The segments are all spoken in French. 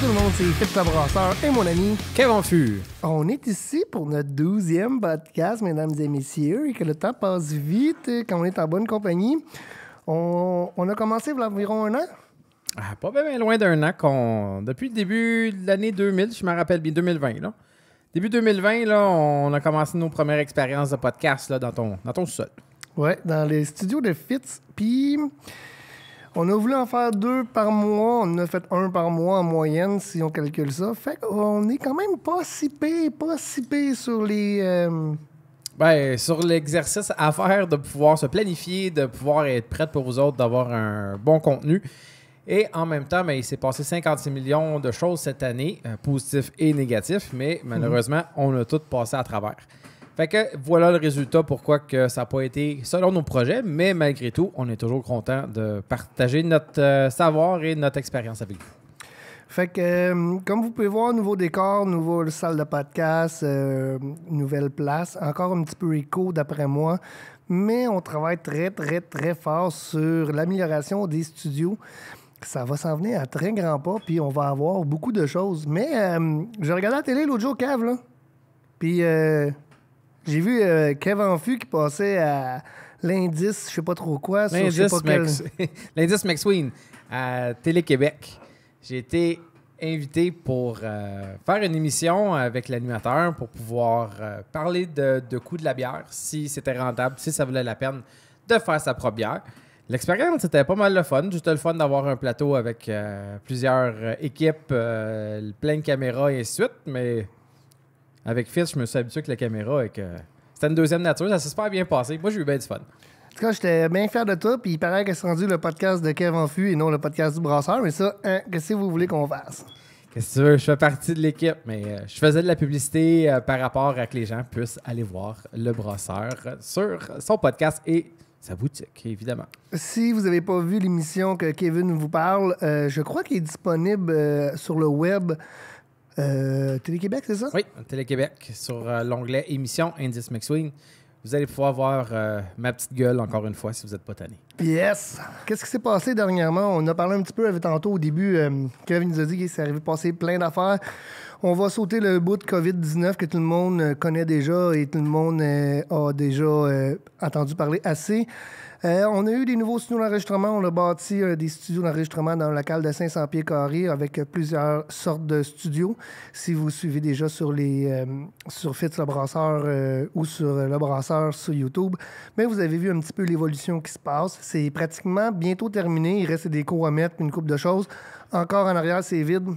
tout le monde, c'est et mon ami Kevin Fur. On est ici pour notre douzième podcast, mesdames et messieurs, et que le temps passe vite quand on est en bonne compagnie. On, a commencé il y a environ un an. Ah, pas bien, loin d'un an. Qu'on... Depuis le début de l'année 2000, je me rappelle bien, 2020. Là. Début 2020, là, on a commencé nos premières expériences de podcast là, dans, ton, dans sol. Oui, dans les studios de Fitz. Puis on a voulu en faire deux par mois. On a fait un par mois en moyenne, si on calcule ça. Fait qu'on est quand même pas si pé, pas si sur les. Euh, ben, sur l'exercice à faire de pouvoir se planifier, de pouvoir être prête pour vous autres, d'avoir un bon contenu. Et en même temps, ben, il s'est passé 56 millions de choses cette année, positif euh, positifs et négatifs, mais hmm. malheureusement, on a tout passé à travers. Fait que voilà le résultat pourquoi que ça n'a pas été selon nos projets, mais malgré tout, on est toujours content de partager notre euh, savoir et notre expérience avec vous. Fait que, euh, comme vous pouvez voir, nouveau décor, nouvelle salle de podcast, euh, nouvelle place, encore un petit peu écho d'après moi, mais on travaille très, très, très fort sur l'amélioration des studios. Ça va s'en venir à très grands pas, puis on va avoir beaucoup de choses. Mais je regardais la télé l'autre jour, Cave, là. Puis j'ai vu euh, Kevin Fu qui passait à l'indice, je sais pas trop quoi. L'indice Max... quel... McSween à Télé-Québec. J'ai été invité pour euh, faire une émission avec l'animateur pour pouvoir euh, parler de, de coût de la bière, si c'était rentable, si ça valait la peine de faire sa propre bière. L'expérience c'était pas mal le fun. Juste le fun d'avoir un plateau avec plusieurs équipes, plein de caméras et ainsi de suite, mais avec Fils, je me suis habitué avec la caméra. Et que... C'était une deuxième nature. Ça s'est super bien passé. Moi, j'ai eu bien du fun. En tout cas, j'étais bien fier de toi. Puis il paraît que c'est rendu le podcast de Kevin Fu et non le podcast du Brasseur. Mais ça, hein, qu'est-ce que vous voulez qu'on fasse? Qu'est-ce que tu veux? Je fais partie de l'équipe, mais euh, je faisais de la publicité euh, par rapport à que les gens puissent aller voir le Brasseur sur son podcast et sa boutique, évidemment. Si vous n'avez pas vu l'émission que Kevin vous parle, euh, je crois qu'il est disponible sur le web euh, Télé-Québec, c'est ça? Oui, Télé-Québec, sur euh, l'onglet émission Indice McSwing. Vous allez pouvoir voir euh, ma petite gueule encore une fois si vous n'êtes pas tanné. Yes! Qu'est-ce qui s'est passé dernièrement? On a parlé un petit peu avec tantôt au début. Kevin nous a dit qu'il s'est arrivé de passer plein d'affaires. On va sauter le bout de COVID-19 que tout le monde connaît déjà et tout le monde a déjà entendu parler assez. Euh, on a eu des nouveaux studios d'enregistrement. On a bâti euh, des studios d'enregistrement dans la local de 500 pieds carrés avec euh, plusieurs sortes de studios. Si vous suivez déjà sur les sur Fitz le brasseur ou sur le brasseur sur YouTube, mais vous avez vu un petit peu l'évolution qui se passe. C'est pratiquement bientôt terminé. Il reste des cours à mettre, une coupe de choses. Encore en arrière, c'est vide.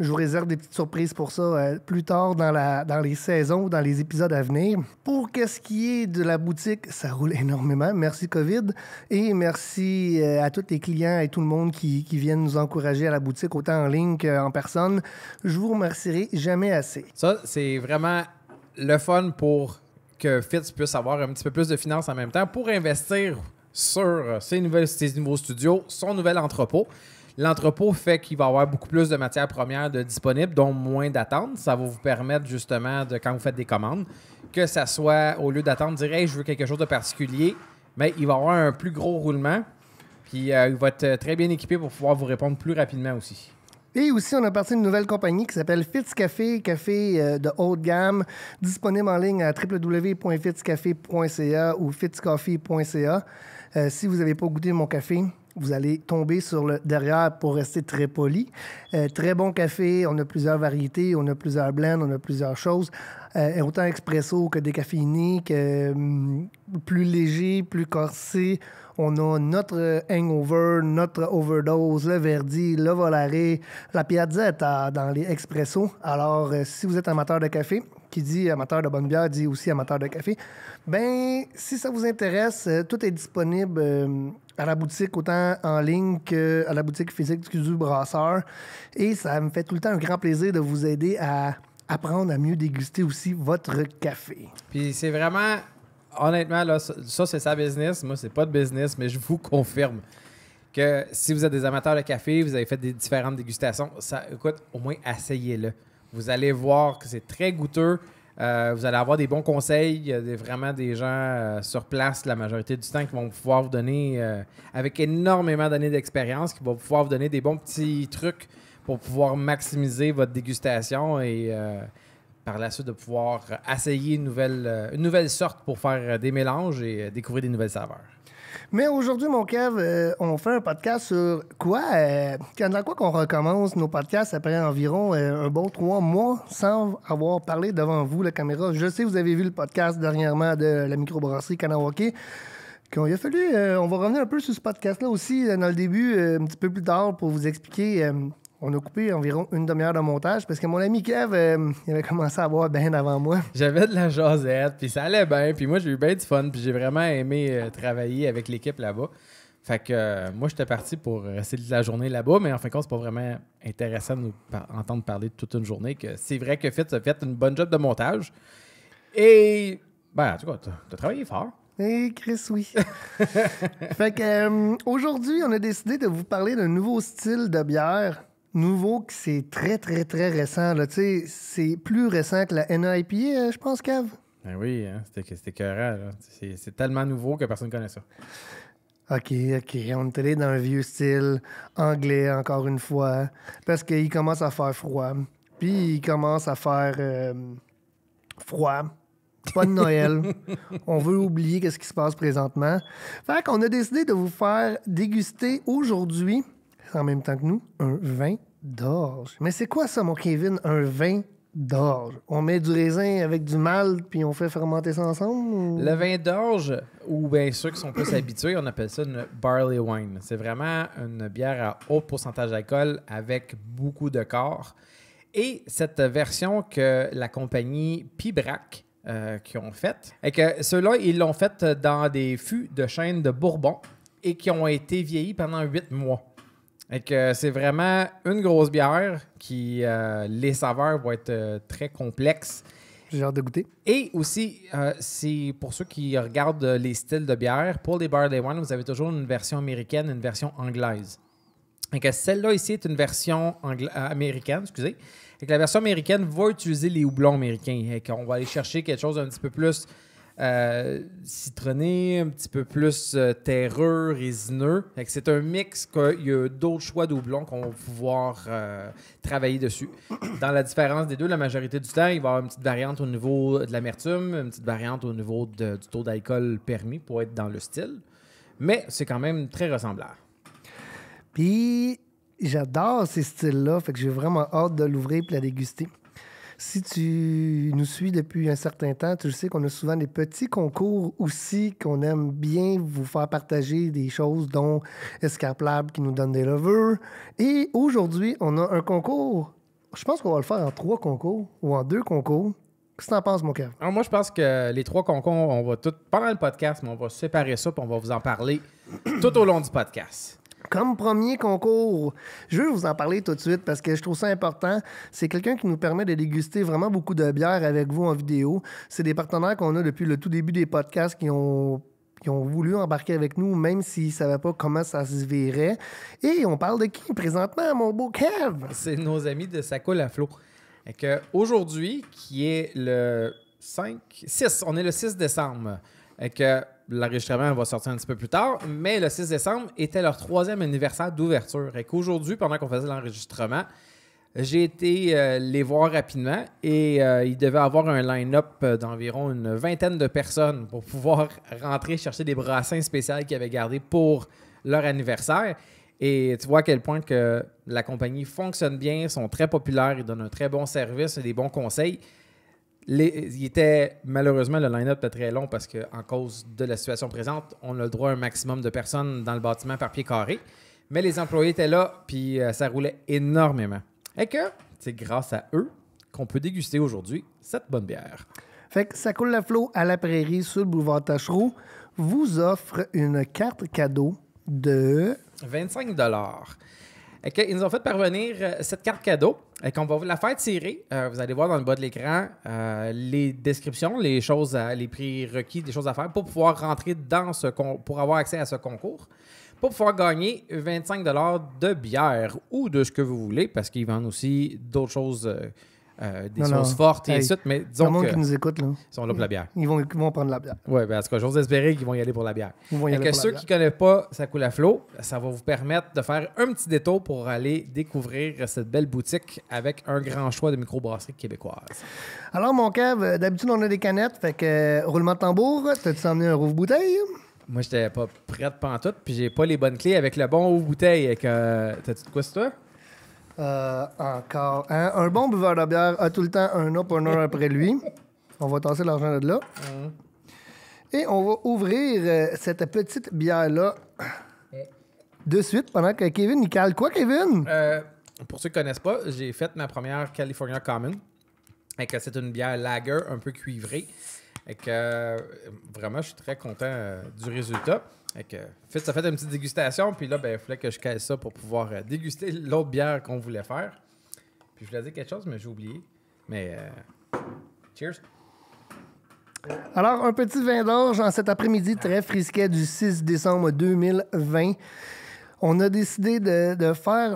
Je vous réserve des petites surprises pour ça euh, plus tard dans, la, dans les saisons, dans les épisodes à venir. Pour qu'est-ce qui est de la boutique, ça roule énormément. Merci COVID et merci euh, à tous les clients et tout le monde qui, viennent nous encourager à la boutique, autant en ligne qu'en personne. Je vous remercierai jamais assez. Ça, c'est vraiment le fun pour que Fitz puisse avoir un petit peu plus de finances en même temps pour investir sur ses, nouvelles, ses nouveaux studios, son nouvel entrepôt. L'entrepôt fait qu'il va y avoir beaucoup plus de matières premières de disponibles, dont moins d'attentes. Ça va vous permettre justement de, quand vous faites des commandes, que ça soit au lieu d'attendre, dire je veux quelque chose de particulier, mais il va y avoir un plus gros roulement. Puis euh, il va être euh, très bien équipé pour pouvoir vous répondre plus rapidement aussi. Et aussi, on a parti une nouvelle compagnie qui s'appelle Fitz Café, café euh, de haut gamme, disponible en ligne à www.fitzcafé.ca ou fitzcoffee.ca. si vous n'avez pas goûté mon café, vous allez tomber sur le derrière pour rester très poli. Euh, très bon café, on a plusieurs variétés, on a plusieurs blends, on a plusieurs choses. Euh, autant expresso que des que mm, plus léger, plus corsé. On a notre hangover, notre overdose, le verdi, le volare, la piazzetta dans les expressos. Alors, euh, si vous êtes amateur de café, qui dit amateur de bonne bière dit aussi amateur de café. Ben, si ça vous intéresse, tout est disponible à la boutique, autant en ligne qu'à la boutique physique du brasseur. Et ça me fait tout le temps un grand plaisir de vous aider à apprendre à mieux déguster aussi votre café. Puis c'est vraiment, honnêtement, là, ça c'est sa business. Moi, c'est pas de business, mais je vous confirme que si vous êtes des amateurs de café, vous avez fait des différentes dégustations, ça, écoute, au moins essayez-le. Vous allez voir que c'est très goûteux. Euh, vous allez avoir des bons conseils, des, vraiment des gens euh, sur place la majorité du temps qui vont pouvoir vous donner, euh, avec énormément d'années d'expérience, qui vont pouvoir vous donner des bons petits trucs pour pouvoir maximiser votre dégustation et par la suite de pouvoir essayer une nouvelle, une nouvelle sorte pour faire des mélanges et découvrir des nouvelles saveurs. Mais aujourd'hui, mon Kev, euh, on fait un podcast sur quoi? Euh, à quoi qu'on recommence nos podcasts après environ euh, un bon trois mois sans avoir parlé devant vous, la caméra? Je sais, vous avez vu le podcast dernièrement de la microbrasserie Kanawake. Il a fallu, euh, on va revenir un peu sur ce podcast-là aussi dans le début, un petit peu plus tard, pour vous expliquer on a coupé environ une demi-heure de montage parce que mon ami Kev, euh, il avait commencé à boire bien avant moi. J'avais de la jasette, puis ça allait bien, puis moi j'ai eu bien du fun, puis j'ai vraiment aimé euh, travailler avec l'équipe là-bas. Fait que euh, moi j'étais parti pour rester de la journée là-bas, mais en fin de compte, c'est pas vraiment intéressant de nous entendre parler de toute une journée. que C'est vrai que Fitz a fait une bonne job de montage. Et ben en tout cas, as travaillé fort. Et Chris, oui. fait que aujourd'hui, on a décidé de vous parler d'un nouveau style de bière nouveau que c'est très, très, très récent. C'est plus récent que la NIP, hein, je pense, Kev. Ben oui, hein, c'était c'était écœurant. C'est tellement nouveau que personne ne connaît ça. OK, OK. On est allé dans un vieux style anglais, encore une fois, hein, parce qu'il commence à faire froid. Puis il commence à faire euh, froid. Pas de Noël. on veut oublier ce qui se passe présentement. Fait qu'on a décidé de vous faire déguster aujourd'hui en même temps que nous, un vin d'orge. Mais c'est quoi ça, mon Kevin, un vin d'orge? On met du raisin avec du malt puis on fait fermenter ça ensemble? Le vin d'orge, ou bien ceux qui sont plus habitués, on appelle ça une barley wine. C'est vraiment une bière à haut pourcentage d'alcool avec beaucoup de corps. Et cette version que la compagnie Pibrac euh, qui ont faite, et que ceux-là, ils l'ont faite dans des fûts de chêne de Bourbon et qui ont été vieillis pendant huit mois que c'est vraiment une grosse bière qui, euh, les saveurs vont être euh, très complexes. J'ai de goûter. Et aussi, euh, c'est pour ceux qui regardent les styles de bière, pour les Barley Wine, vous avez toujours une version américaine et une version anglaise. Et que celle-là ici est une version américaine, excusez. Et la version américaine va utiliser les houblons américains. Et qu'on va aller chercher quelque chose d'un petit peu plus euh, citronné, un petit peu plus euh, terreux, résineux. C'est un mix qu'il y a d'autres choix doublons qu'on va pouvoir euh, travailler dessus. Dans la différence des deux, la majorité du temps, il va y avoir une petite variante au niveau de l'amertume, une petite variante au niveau du taux d'alcool permis pour être dans le style. Mais c'est quand même très ressemblant. Puis j'adore ces styles-là, fait que j'ai vraiment hâte de l'ouvrir et de la déguster. Si tu nous suis depuis un certain temps, tu sais qu'on a souvent des petits concours aussi qu'on aime bien vous faire partager des choses, dont Lab qui nous donne des lovers. Et aujourd'hui, on a un concours. Je pense qu'on va le faire en trois concours ou en deux concours. Qu'est-ce que t'en penses, mon cœur? moi, je pense que les trois concours, on va tout, pendant le podcast, mais on va séparer ça, et on va vous en parler tout au long du podcast. Comme premier concours, je veux vous en parler tout de suite parce que je trouve ça important. C'est quelqu'un qui nous permet de déguster vraiment beaucoup de bières avec vous en vidéo. C'est des partenaires qu'on a depuis le tout début des podcasts qui ont voulu embarquer avec nous, même s'ils ne savaient pas comment ça se verrait. Et on parle de qui présentement, mon beau Kev? C'est nos amis de Saco Laflot. Aujourd'hui, qui est le 5, 6, on est le 6 décembre et que l'enregistrement va sortir un petit peu plus tard, mais le 6 décembre était leur troisième anniversaire d'ouverture. Et qu'aujourd'hui, pendant qu'on faisait l'enregistrement, j'ai été euh, les voir rapidement et euh, ils devaient avoir un line-up euh, d'environ une vingtaine de personnes pour pouvoir rentrer chercher des brassins spéciaux qu'ils avaient gardés pour leur anniversaire. Et tu vois à quel point que la compagnie fonctionne bien, sont très populaires, ils donnent un très bon service et des bons conseils il était malheureusement le line-up était très long parce qu'en cause de la situation présente, on a le droit à un maximum de personnes dans le bâtiment par pied carré. Mais les employés étaient là, puis euh, ça roulait énormément. Et que c'est grâce à eux qu'on peut déguster aujourd'hui cette bonne bière. Fait que ça coule la flot à la prairie sur le boulevard Tachereau vous offre une carte cadeau de 25 ils nous ont fait parvenir euh, cette carte cadeau et qu'on va vous la faire tirer. Euh, vous allez voir dans le bas de l'écran euh, les descriptions, les choses, les prix requis, des choses à faire pour pouvoir rentrer dans ce pour avoir accès à ce concours. Pour pouvoir gagner 25 de bière ou de ce que vous voulez, parce qu'ils vendent aussi d'autres choses euh, des sources fortes et tout, mais disons. Le monde qui nous écoute, là. Ils sont là pour la bière. Ils vont, prendre la bière. Oui, bien en tout cas, j'ose espérer qu'ils vont y aller pour la bière. Ils que ceux qui ne connaissent pas Ça coule à flot, ça va vous permettre de faire un petit détour pour aller découvrir cette belle boutique avec un grand choix de microbrasseries québécoise. Alors, mon cave, euh, d'habitude, on a des canettes, fait que euh, roulement de tambour, t'as-tu emmené un rouvre-bouteille? Moi, j'étais pas prêt de pantoute, puis j'ai pas les bonnes clés avec le bon rouvre bouteille t'as-tu de quoi, c'est toi? Euh, encore. Un bon buveur de bière a tout le temps un opener après lui. On va tasser l'argent de là. Mm. Et on va ouvrir euh, cette petite bière-là de suite pendant que Kevin, il cale quoi, Kevin? Euh, pour ceux qui ne connaissent pas, j'ai fait ma première California Common. Et que c'est une bière lager un peu cuivrée. Et que euh, vraiment, je suis très content du résultat. Fait ça fait une petite dégustation, puis là, ben, il fallait que je caisse ça pour pouvoir euh, déguster l'autre bière qu'on voulait faire. Puis je voulais dire quelque chose, mais j'ai oublié. Mais euh, cheers! Alors, un petit vin d'orge en cet après-midi très frisquet du 6 décembre 2020. On a décidé de, faire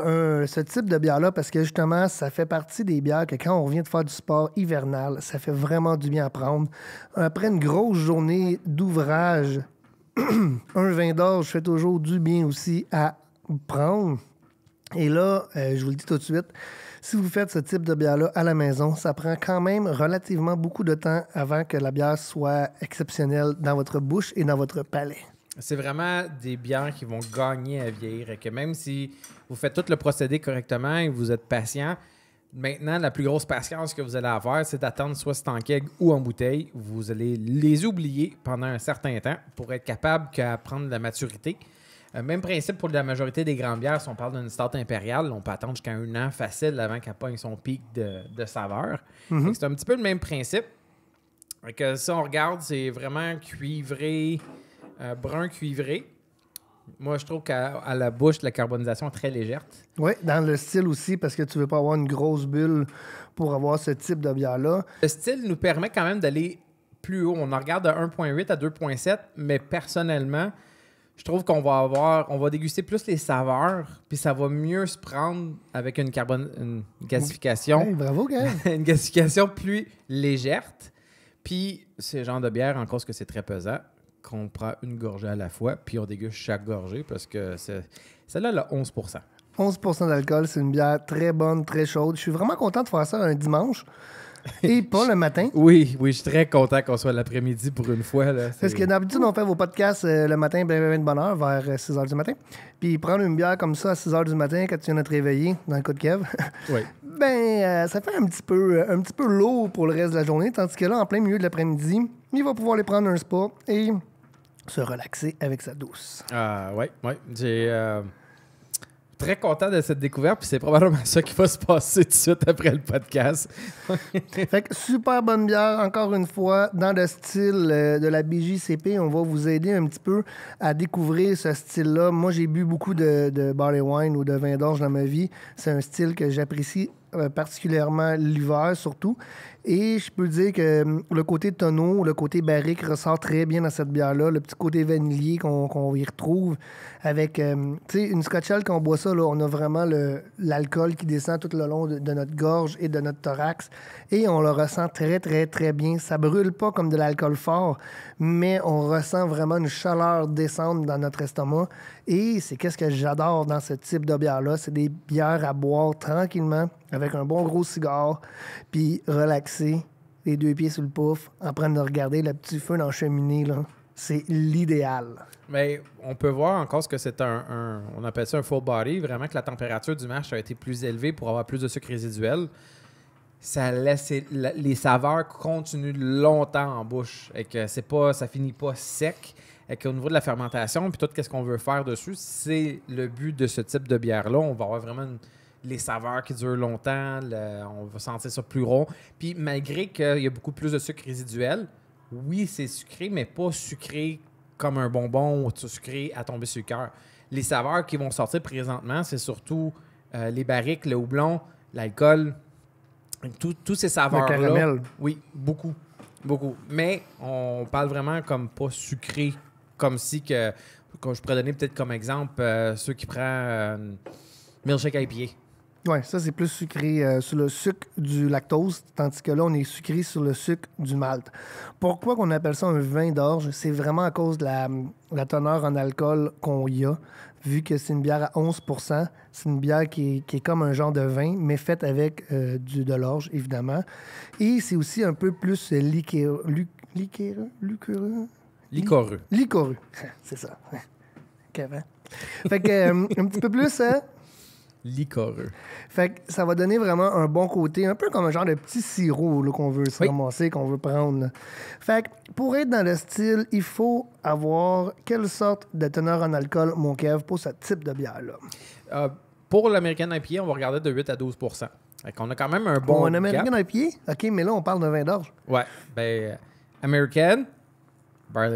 ce type de bière-là parce que justement, ça fait partie des bières que quand on vient de faire du sport hivernal, ça fait vraiment du bien à prendre. Après une grosse journée d'ouvrage un vin d'or, je fais toujours du bien aussi à prendre. Et là, euh, je vous le dis tout de suite, si vous faites ce type de bière-là à la maison, ça prend quand même relativement beaucoup de temps avant que la bière soit exceptionnelle dans votre bouche et dans votre palais. C'est vraiment des bières qui vont gagner à vieillir et que même si vous faites tout le procédé correctement et vous êtes patient, Maintenant, la plus grosse patience que vous allez avoir, c'est d'attendre soit c'est en keg ou en bouteille. Vous allez les oublier pendant un certain temps pour être capable qu'à prendre la maturité. Euh, même principe pour la majorité des grandes bières. Si on parle d'une start impériale, on peut attendre jusqu'à un an facile avant qu'elle pogne son pic de, saveur. Mhm. C'est un petit peu le même principe. Que si on regarde, c'est vraiment cuivré, euh, brun cuivré. Moi, je trouve qu'à la bouche, la carbonisation est très légère. Oui, dans le style aussi, parce que tu veux pas avoir une grosse bulle pour avoir ce type de bière-là. Le style nous permet quand même d'aller plus haut. On en regarde de 1.8 à 2.7, mais personnellement, je trouve qu'on va avoir, on va déguster plus les saveurs, puis ça va mieux se prendre avec une une gasification. Bravo, bravo, une gasification plus légère. Puis, ce genre de bière, en cause que c'est très pesant, qu'on prend une gorgée à la fois, puis on déguste chaque gorgée parce que celle-là, elle a 11 11 d'alcool, c'est une bière très bonne, très chaude. Je suis vraiment content de faire ça un dimanche. Et pas le matin. Oui, oui, je suis très content qu'on soit l'après-midi pour une fois. Là. Parce que d'habitude, on fait vos podcasts euh, le matin, bien, bien, ben, de bonne heure, vers 6 euh, h du matin. Puis prendre une bière comme ça à 6 h du matin, quand tu viens de te réveiller, dans le coup de Kev, oui. ben, euh, ça fait un petit, peu, un petit peu lourd pour le reste de la journée. Tandis que là, en plein milieu de l'après-midi, il va pouvoir aller prendre un spa et se relaxer avec sa douce. Ah, ouais, ouais. J'ai. Euh, très content de cette découverte, puis c'est probablement ça qui va se passer tout de suite après le podcast. fait que super bonne bière, encore une fois, dans le style euh, de la BJCP. On va vous aider un petit peu à découvrir ce style-là. Moi, j'ai bu beaucoup de, de barley wine ou de vin d'orge dans ma vie. C'est un style que j'apprécie euh, particulièrement l'hiver surtout. Et je peux dire que euh, le côté tonneau, le côté barrique ressort très bien dans cette bière-là. Le petit côté vanillé qu'on y retrouve avec, euh, tu sais, une Scotch quand on boit ça, là, on a vraiment l'alcool qui descend tout le long de, notre gorge et de notre thorax. Et on le ressent très, très, très bien. Ça brûle pas comme de l'alcool fort, mais on ressent vraiment une chaleur descendre dans notre estomac. Et c'est qu'est-ce que j'adore dans ce type de bière-là, c'est des bières à boire tranquillement, avec un bon gros cigare, puis relaxer, les deux pieds sous le pouf, en train de regarder le petit feu dans la cheminée, C'est l'idéal. Mais on peut voir encore ce que c'est un, On appelle ça un full body. Vraiment que la température du marché a été plus élevée pour avoir plus de sucre résiduel ça laisse les saveurs continuent longtemps en bouche et que c'est pas ça finit pas sec et qu'au niveau de la fermentation puis tout qu'est-ce qu'on veut faire dessus c'est le but de ce type de bière là on va avoir vraiment les saveurs qui durent longtemps on va sentir ça plus rond puis malgré qu'il y a beaucoup plus de sucre résiduel oui c'est sucré mais pas sucré comme un bonbon ou sucré à tomber sur le cœur les saveurs qui vont sortir présentement c'est surtout euh, les barriques le houblon l'alcool tous ces saveurs-là. Oui, beaucoup. Beaucoup. Mais on parle vraiment comme pas sucré, comme si que. quand je pourrais donner peut-être comme exemple euh, ceux qui prennent euh, milkshake à pied. Oui, ça c'est plus sucré euh, sur le sucre du lactose, tandis que là on est sucré sur le sucre du malt. Pourquoi qu'on appelle ça un vin d'orge C'est vraiment à cause de la, la teneur en alcool qu'on y a vu que c'est une bière à 11 C'est une bière qui est, comme un genre de vin, mais faite avec euh, du, de l'orge, évidemment. Et c'est aussi un peu plus liquéreux. Liquéreux? Liquoreux, c'est ça. Qu'avant. Fait que, euh, un petit peu plus, hein? licoreux. Fait ça va donner vraiment un bon côté, un peu comme un genre de petit sirop qu'on veut se qu'on veut prendre. Fait pour être dans le style, il faut avoir quelle sorte de teneur en alcool, mon Kev, pour ce type de bière-là? Euh, pour l'American IPA, on va regarder de 8 à 12 fait qu'on a quand même un bon. Bon, un à pied? OK, mais là, on parle de vin d'orge. Ouais. Ben, euh, American, ah,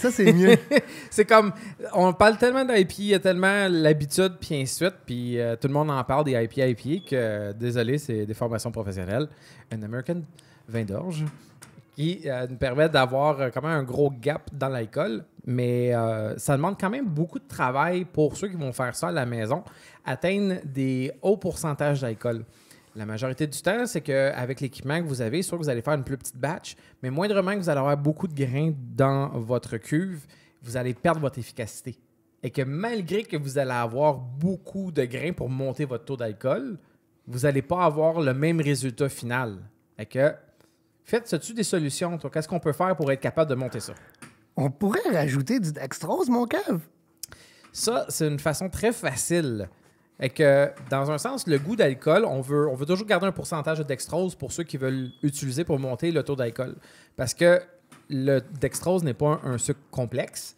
ça c'est mieux. c'est comme, on parle tellement il y a tellement l'habitude, puis ensuite puis euh, tout le monde en parle des IP, IP, que désolé, c'est des formations professionnelles. Un American vin d'orge qui euh, nous permet d'avoir euh, quand même un gros gap dans l'alcool, mais ça demande quand même beaucoup de travail pour ceux qui vont faire ça à la maison, atteindre des hauts pourcentages d'alcool. La majorité du temps, c'est qu'avec l'équipement que vous avez, soit que vous allez faire une plus petite batch, mais moindrement que vous allez avoir beaucoup de grains dans votre cuve, vous allez perdre votre efficacité. Et que malgré que vous allez avoir beaucoup de grains pour monter votre taux d'alcool, vous n'allez pas avoir le même résultat final. Et que, faites, tu des solutions, Qu'est-ce qu'on peut faire pour être capable de monter ça? On pourrait rajouter du dextrose, mon cave. Ça, c'est une façon très facile que, dans un sens, le goût d'alcool, on veut, on veut toujours garder un pourcentage de dextrose pour ceux qui veulent utiliser pour monter le taux d'alcool. Parce que le dextrose n'est pas un, sucre complexe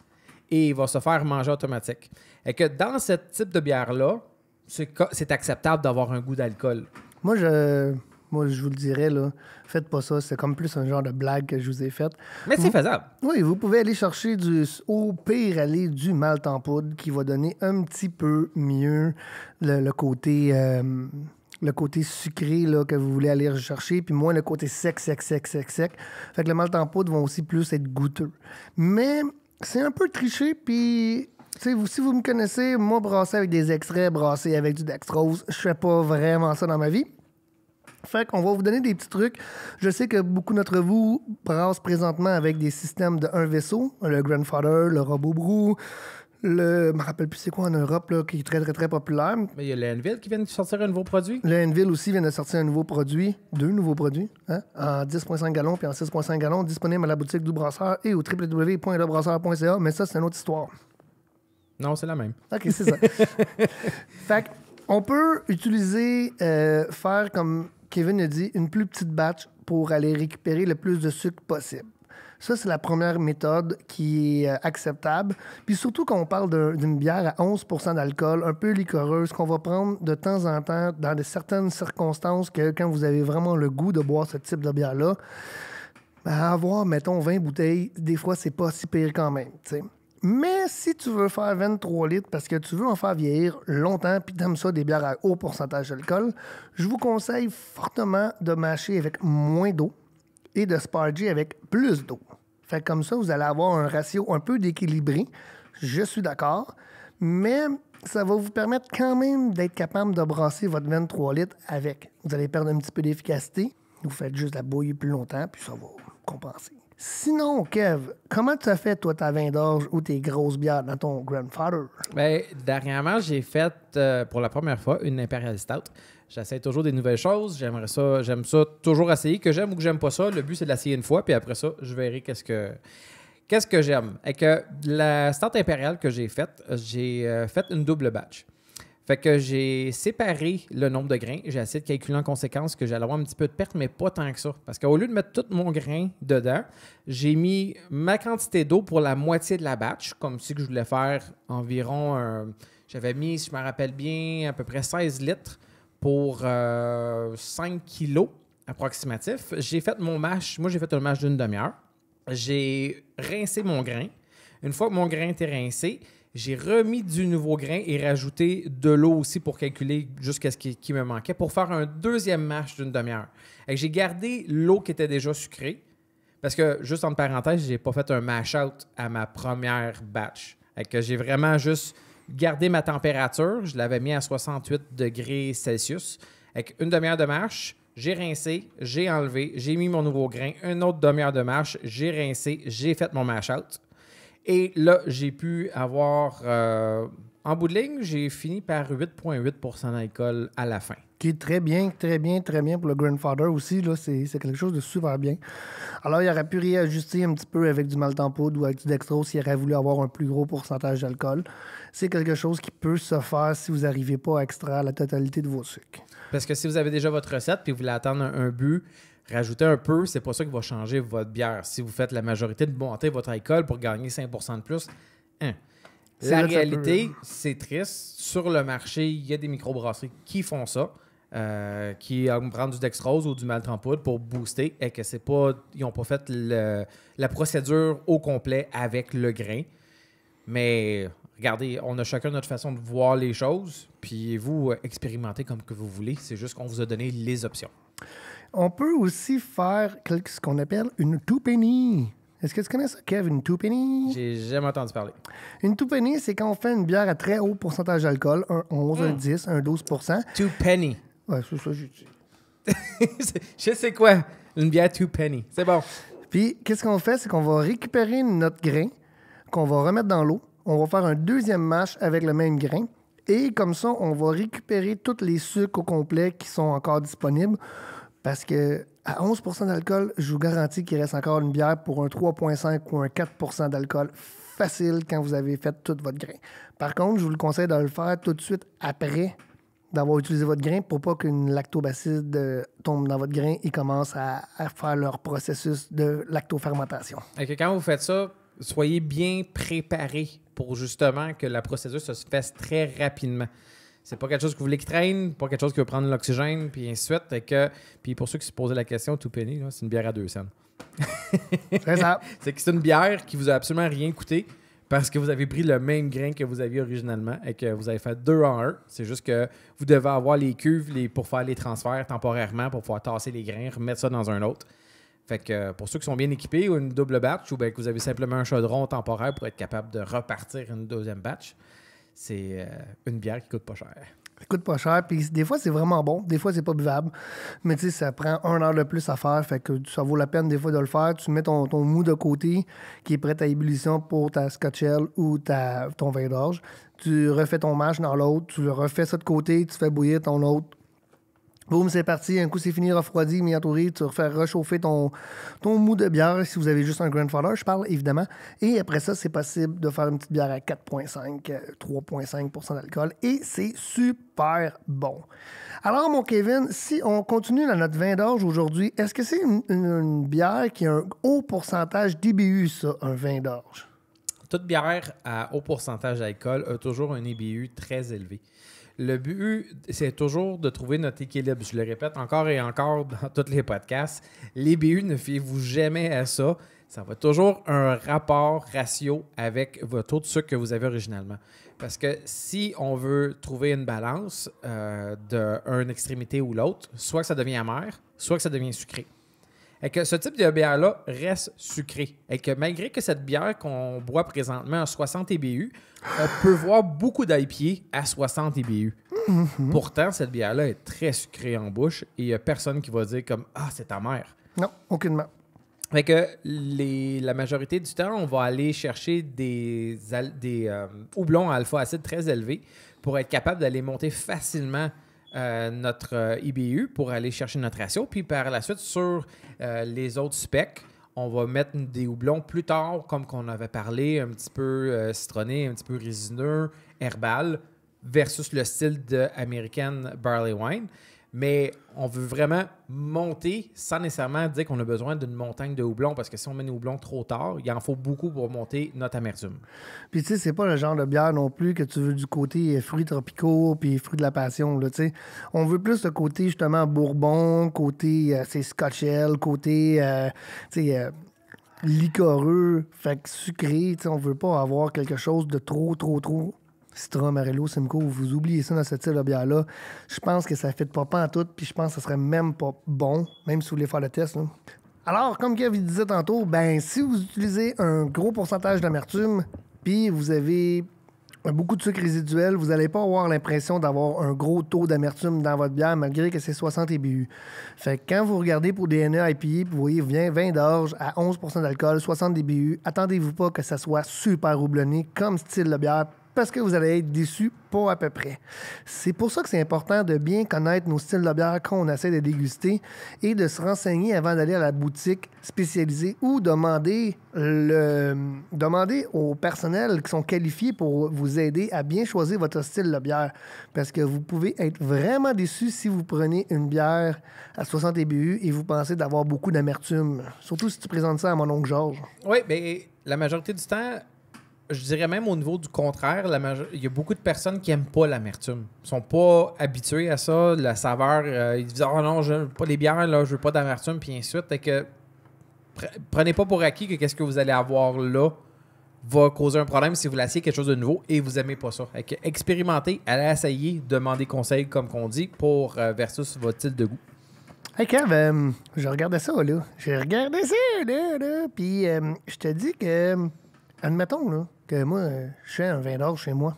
et il va se faire manger automatique. Et que dans ce type de bière-là, c'est acceptable d'avoir un goût d'alcool. Moi, je, moi, je vous le dirais, là, faites pas ça. C'est comme plus un genre de blague que je vous ai faite. Mais c'est faisable. Oui, vous pouvez aller chercher du, au pire, aller du malt en poudre qui va donner un petit peu mieux le, côté. Euh, le côté sucré là, que vous voulez aller rechercher, puis moins le côté sec, sec, sec, sec, sec. Fait que le malt en poudre vont aussi plus être goûteux. Mais c'est un peu triché, puis si vous me connaissez, moi, brasser avec des extraits, brasser avec du dextrose, je fais pas vraiment ça dans ma vie. Fait qu'on va vous donner des petits trucs. Je sais que beaucoup d'entre vous brassent présentement avec des systèmes de un vaisseau, le Grandfather, le Robot Brew, le. Je me rappelle plus c'est quoi en Europe, là, qui est très, très, très populaire. Mais il y a le qui vient de sortir un nouveau produit. Le aussi vient de sortir un nouveau produit, deux nouveaux produits, hein, en 10,5 gallons puis en 6,5 gallons, disponibles à la boutique du brasseur et au www.lebrasseur.ca. Mais ça, c'est une autre histoire. Non, c'est la même. OK, c'est ça. fait qu'on peut utiliser, euh, faire comme Kevin a dit une plus petite batch pour aller récupérer le plus de sucre possible. Ça, c'est la première méthode qui est euh, acceptable. Puis surtout quand on parle d'une bière à 11 d'alcool, un peu liquoreuse, qu'on va prendre de temps en temps dans certaines circonstances que quand vous avez vraiment le goût de boire ce type de bière-là, ben, avoir, mettons, 20 bouteilles, des fois, c'est pas si pire quand même. Mais si tu veux faire 23 litres parce que tu veux en faire vieillir longtemps puis t'aimes ça des bières à haut pourcentage d'alcool, je vous conseille fortement de mâcher avec moins d'eau et de sparger avec plus d'eau. Fait comme ça, vous allez avoir un ratio un peu déquilibré. Je suis d'accord. Mais ça va vous permettre quand même d'être capable de brasser votre 23 litres avec. Vous allez perdre un petit peu d'efficacité. Vous faites juste la bouillie plus longtemps, puis ça va compenser. Sinon, Kev, comment tu as fait, toi, ta vin d'orge ou tes grosses bières dans ton grandfather? Bien, dernièrement, j'ai fait euh, pour la première fois une Imperial Stout. J'essaie toujours des nouvelles choses. J'aimerais ça, j'aime ça toujours essayer, que j'aime ou que j'aime pas ça. Le but, c'est de l'essayer une fois, puis après ça, je verrai qu'est-ce que. Qu'est-ce que j'aime? Et que la Stout impériale que j'ai faite, j'ai euh, fait une double batch. Fait que j'ai séparé le nombre de grains. J'ai essayé de calculer en conséquence que j'allais avoir un petit peu de perte, mais pas tant que ça. Parce qu'au lieu de mettre tout mon grain dedans, j'ai mis ma quantité d'eau pour la moitié de la batch, comme si je voulais faire environ. Euh, j'avais mis, si je me rappelle bien, à peu près 16 litres pour 5 euh, kilos approximatif. J'ai fait mon mash. Moi, j'ai fait un match d'une demi-heure. J'ai rincé mon grain. Une fois que mon grain était rincé, j'ai remis du nouveau grain et rajouté de l'eau aussi pour calculer jusqu'à ce qui, me manquait pour faire un deuxième mash d'une demi-heure. J'ai gardé l'eau qui était déjà sucrée parce que, juste en parenthèse, j'ai pas fait un mash-out à ma première batch. j'ai vraiment juste gardé ma température. Je l'avais mis à 68 degrés Celsius. une demi-heure de marche, j'ai rincé, j'ai enlevé, j'ai mis mon nouveau grain. Une autre demi-heure de marche, j'ai rincé, j'ai fait mon mash-out. Et là, j'ai pu avoir, euh, en bout de ligne, j'ai fini par 8,8 d'alcool à la fin. Qui est très bien, très bien, très bien pour le Grandfather aussi. Là, c'est, quelque chose de super bien. Alors, il aurait pu réajuster un petit peu avec du maltempoud ou avec du dextrose s'il aurait voulu avoir un plus gros pourcentage d'alcool. C'est quelque chose qui peut se faire si vous n'arrivez pas à extraire la totalité de vos sucres. Parce que si vous avez déjà votre recette puis vous voulez attendre un but, rajouter un peu, c'est pas ça qui va changer votre bière. Si vous faites la majorité de monter votre alcool pour gagner 5 de plus, hein. La réalité, hein. c'est triste. Sur le marché, il y a des microbrasseries qui font ça, euh, qui prennent du dextrose ou du maltrampoudre pour booster et que c'est pas, ils n'ont pas fait la procédure au complet avec le grain. Mais regardez, on a chacun notre façon de voir les choses, puis vous euh, expérimentez comme que vous voulez. C'est juste qu'on vous a donné les options. On peut aussi faire ce qu'on appelle une two penny Est-ce que tu connais ça, Kev, une penny. J'ai jamais entendu parler. Une two penny », c'est quand on fait une bière à très haut pourcentage d'alcool, un 11, un 10, mm. un 12 penny ». Ouais, c'est ça, je sais quoi, une bière two penny », C'est bon. Puis, qu'est-ce qu'on fait? C'est qu'on va récupérer notre grain, qu'on va remettre dans l'eau. On va faire un deuxième match avec le même grain. Et comme ça, on va récupérer tous les sucres au complet qui sont encore disponibles parce que à 11 d'alcool, je vous garantis qu'il reste encore une bière pour un 3,5 ou un 4 d'alcool facile quand vous avez fait tout votre grain. Par contre, je vous le conseille de le faire tout de suite après d'avoir utilisé votre grain pour pas qu'une lactobacide euh, tombe dans votre grain et commence à, faire leur processus de lactofermentation. que quand vous faites ça, soyez bien préparé pour justement que la procédure se fasse très rapidement. C'est pas quelque chose que vous voulez qui traîne, pas quelque chose qui veut prendre l'oxygène, puis ainsi de Et que, puis pour ceux qui se posaient la question, tout penny, c'est une bière à deux cents. c'est c'est que c'est une bière qui vous a absolument rien coûté parce que vous avez pris le même grain que vous aviez originellement et que vous avez fait deux en un. C'est juste que vous devez avoir les cuves pour faire les transferts temporairement, pour pouvoir tasser les grains, remettre ça dans un autre. Fait que pour ceux qui sont bien équipés ou une double batch, ou bien que vous avez simplement un chaudron temporaire pour être capable de repartir une deuxième batch, c'est euh, une bière qui coûte pas cher. Ça coûte pas cher. Puis des fois, c'est vraiment bon. Des fois, c'est pas buvable. Mais tu sais, ça prend un heure de plus à faire. Fait que ça vaut la peine des fois de le faire. Tu mets ton, mou de côté qui est prêt à ébullition pour ta scotchelle ou ta, ton vin d'orge. Tu refais ton match dans l'autre. Tu refais ça de côté. Tu fais bouillir ton autre Boum, c'est parti. Un coup, c'est fini, refroidi, mis entouré. Tu refais rechauffer ton, ton mou de bière si vous avez juste un grandfather, je parle évidemment. Et après ça, c'est possible de faire une petite bière à 4,5, 3,5 d'alcool. Et c'est super bon. Alors, mon Kevin, si on continue dans notre vin d'orge aujourd'hui, est-ce que c'est une, une, bière qui a un haut pourcentage d'IBU, ça, un vin d'orge? Toute bière à haut pourcentage d'alcool a toujours un IBU très élevé. Le but, c'est toujours de trouver notre équilibre. Je le répète encore et encore dans tous les podcasts. Les BU, ne fiez-vous jamais à ça. Ça va toujours un rapport ratio avec votre taux de sucre que vous avez originalement. Parce que si on veut trouver une balance euh, d'une extrémité ou l'autre, soit que ça devient amer, soit que ça devient sucré et que ce type de bière-là reste sucré. Et que malgré que cette bière qu'on boit présentement à 60 EBU, on peut voir beaucoup d'ail pied à 60 EBU. Mm-hmm. Pourtant, cette bière-là est très sucrée en bouche et il n'y a personne qui va dire comme Ah, c'est ta mère. Non, aucunement. Fait que la majorité du temps, on va aller chercher des, des euh, houblons à alpha acide très élevés pour être capable d'aller monter facilement euh, notre euh, IBU pour aller chercher notre ratio. Puis par la suite, sur euh, les autres specs, on va mettre des houblons plus tard, comme qu'on avait parlé, un petit peu citronné, un petit peu résineux, herbal, versus le style de American Barley Wine mais on veut vraiment monter sans nécessairement dire qu'on a besoin d'une montagne de houblon, parce que si on met nos houblons trop tard, il en faut beaucoup pour monter notre amertume. Puis tu sais, c'est pas le genre de bière non plus que tu veux du côté fruits tropicaux puis fruits de la passion, là, On veut plus le côté, justement, bourbon, côté, euh, c'est scotch côté, euh, euh, licoreux, fait que sucré, on veut pas avoir quelque chose de trop, trop, trop Citra, Marello, Simcoe, vous oubliez ça dans ce type de bière-là. Je pense que ça ne fit pas pas en tout, puis je pense que ça serait même pas bon, même si vous voulez faire le test. Alors, comme Kevin disait tantôt, ben si vous utilisez un gros pourcentage d'amertume, puis vous avez beaucoup de sucre résiduel, vous n'allez pas avoir l'impression d'avoir un gros taux d'amertume dans votre bière, malgré que c'est 60 dBu. Fait que quand vous regardez pour DNA IPI, vous voyez vient 20 d'orge à 11 d'alcool, 60 dBu. attendez-vous pas que ça soit super houblonné comme style de bière, parce que vous allez être déçu pas à peu près. C'est pour ça que c'est important de bien connaître nos styles de bière on essaie de déguster et de se renseigner avant d'aller à la boutique spécialisée ou demander, le, demander au personnel qui sont qualifiés pour vous aider à bien choisir votre style de bière. Parce que vous pouvez être vraiment déçu si vous prenez une bière à 60 BU et vous pensez d'avoir beaucoup d'amertume. Surtout si tu présentes ça à mon oncle Georges. Oui, mais ben, la majorité du temps, je dirais même au niveau du contraire, il y a beaucoup de personnes qui n'aiment pas l'amertume. Ils sont pas habitués à ça, la saveur. Euh, ils disent Oh non, je veux pas les bières, là, je veux pas d'amertume, puis ainsi de que prenez pas pour acquis que qu'est-ce que vous allez avoir là va causer un problème si vous l'assiez quelque chose de nouveau et vous aimez pas ça. expérimentez, allez essayer, demandez conseil comme qu'on dit pour euh, versus votre style de goût. Hey Kev, euh, je regardais ça là. Je regardais ça là, Puis je te dis que, admettons là, que moi, je fais un vin d'orge chez moi.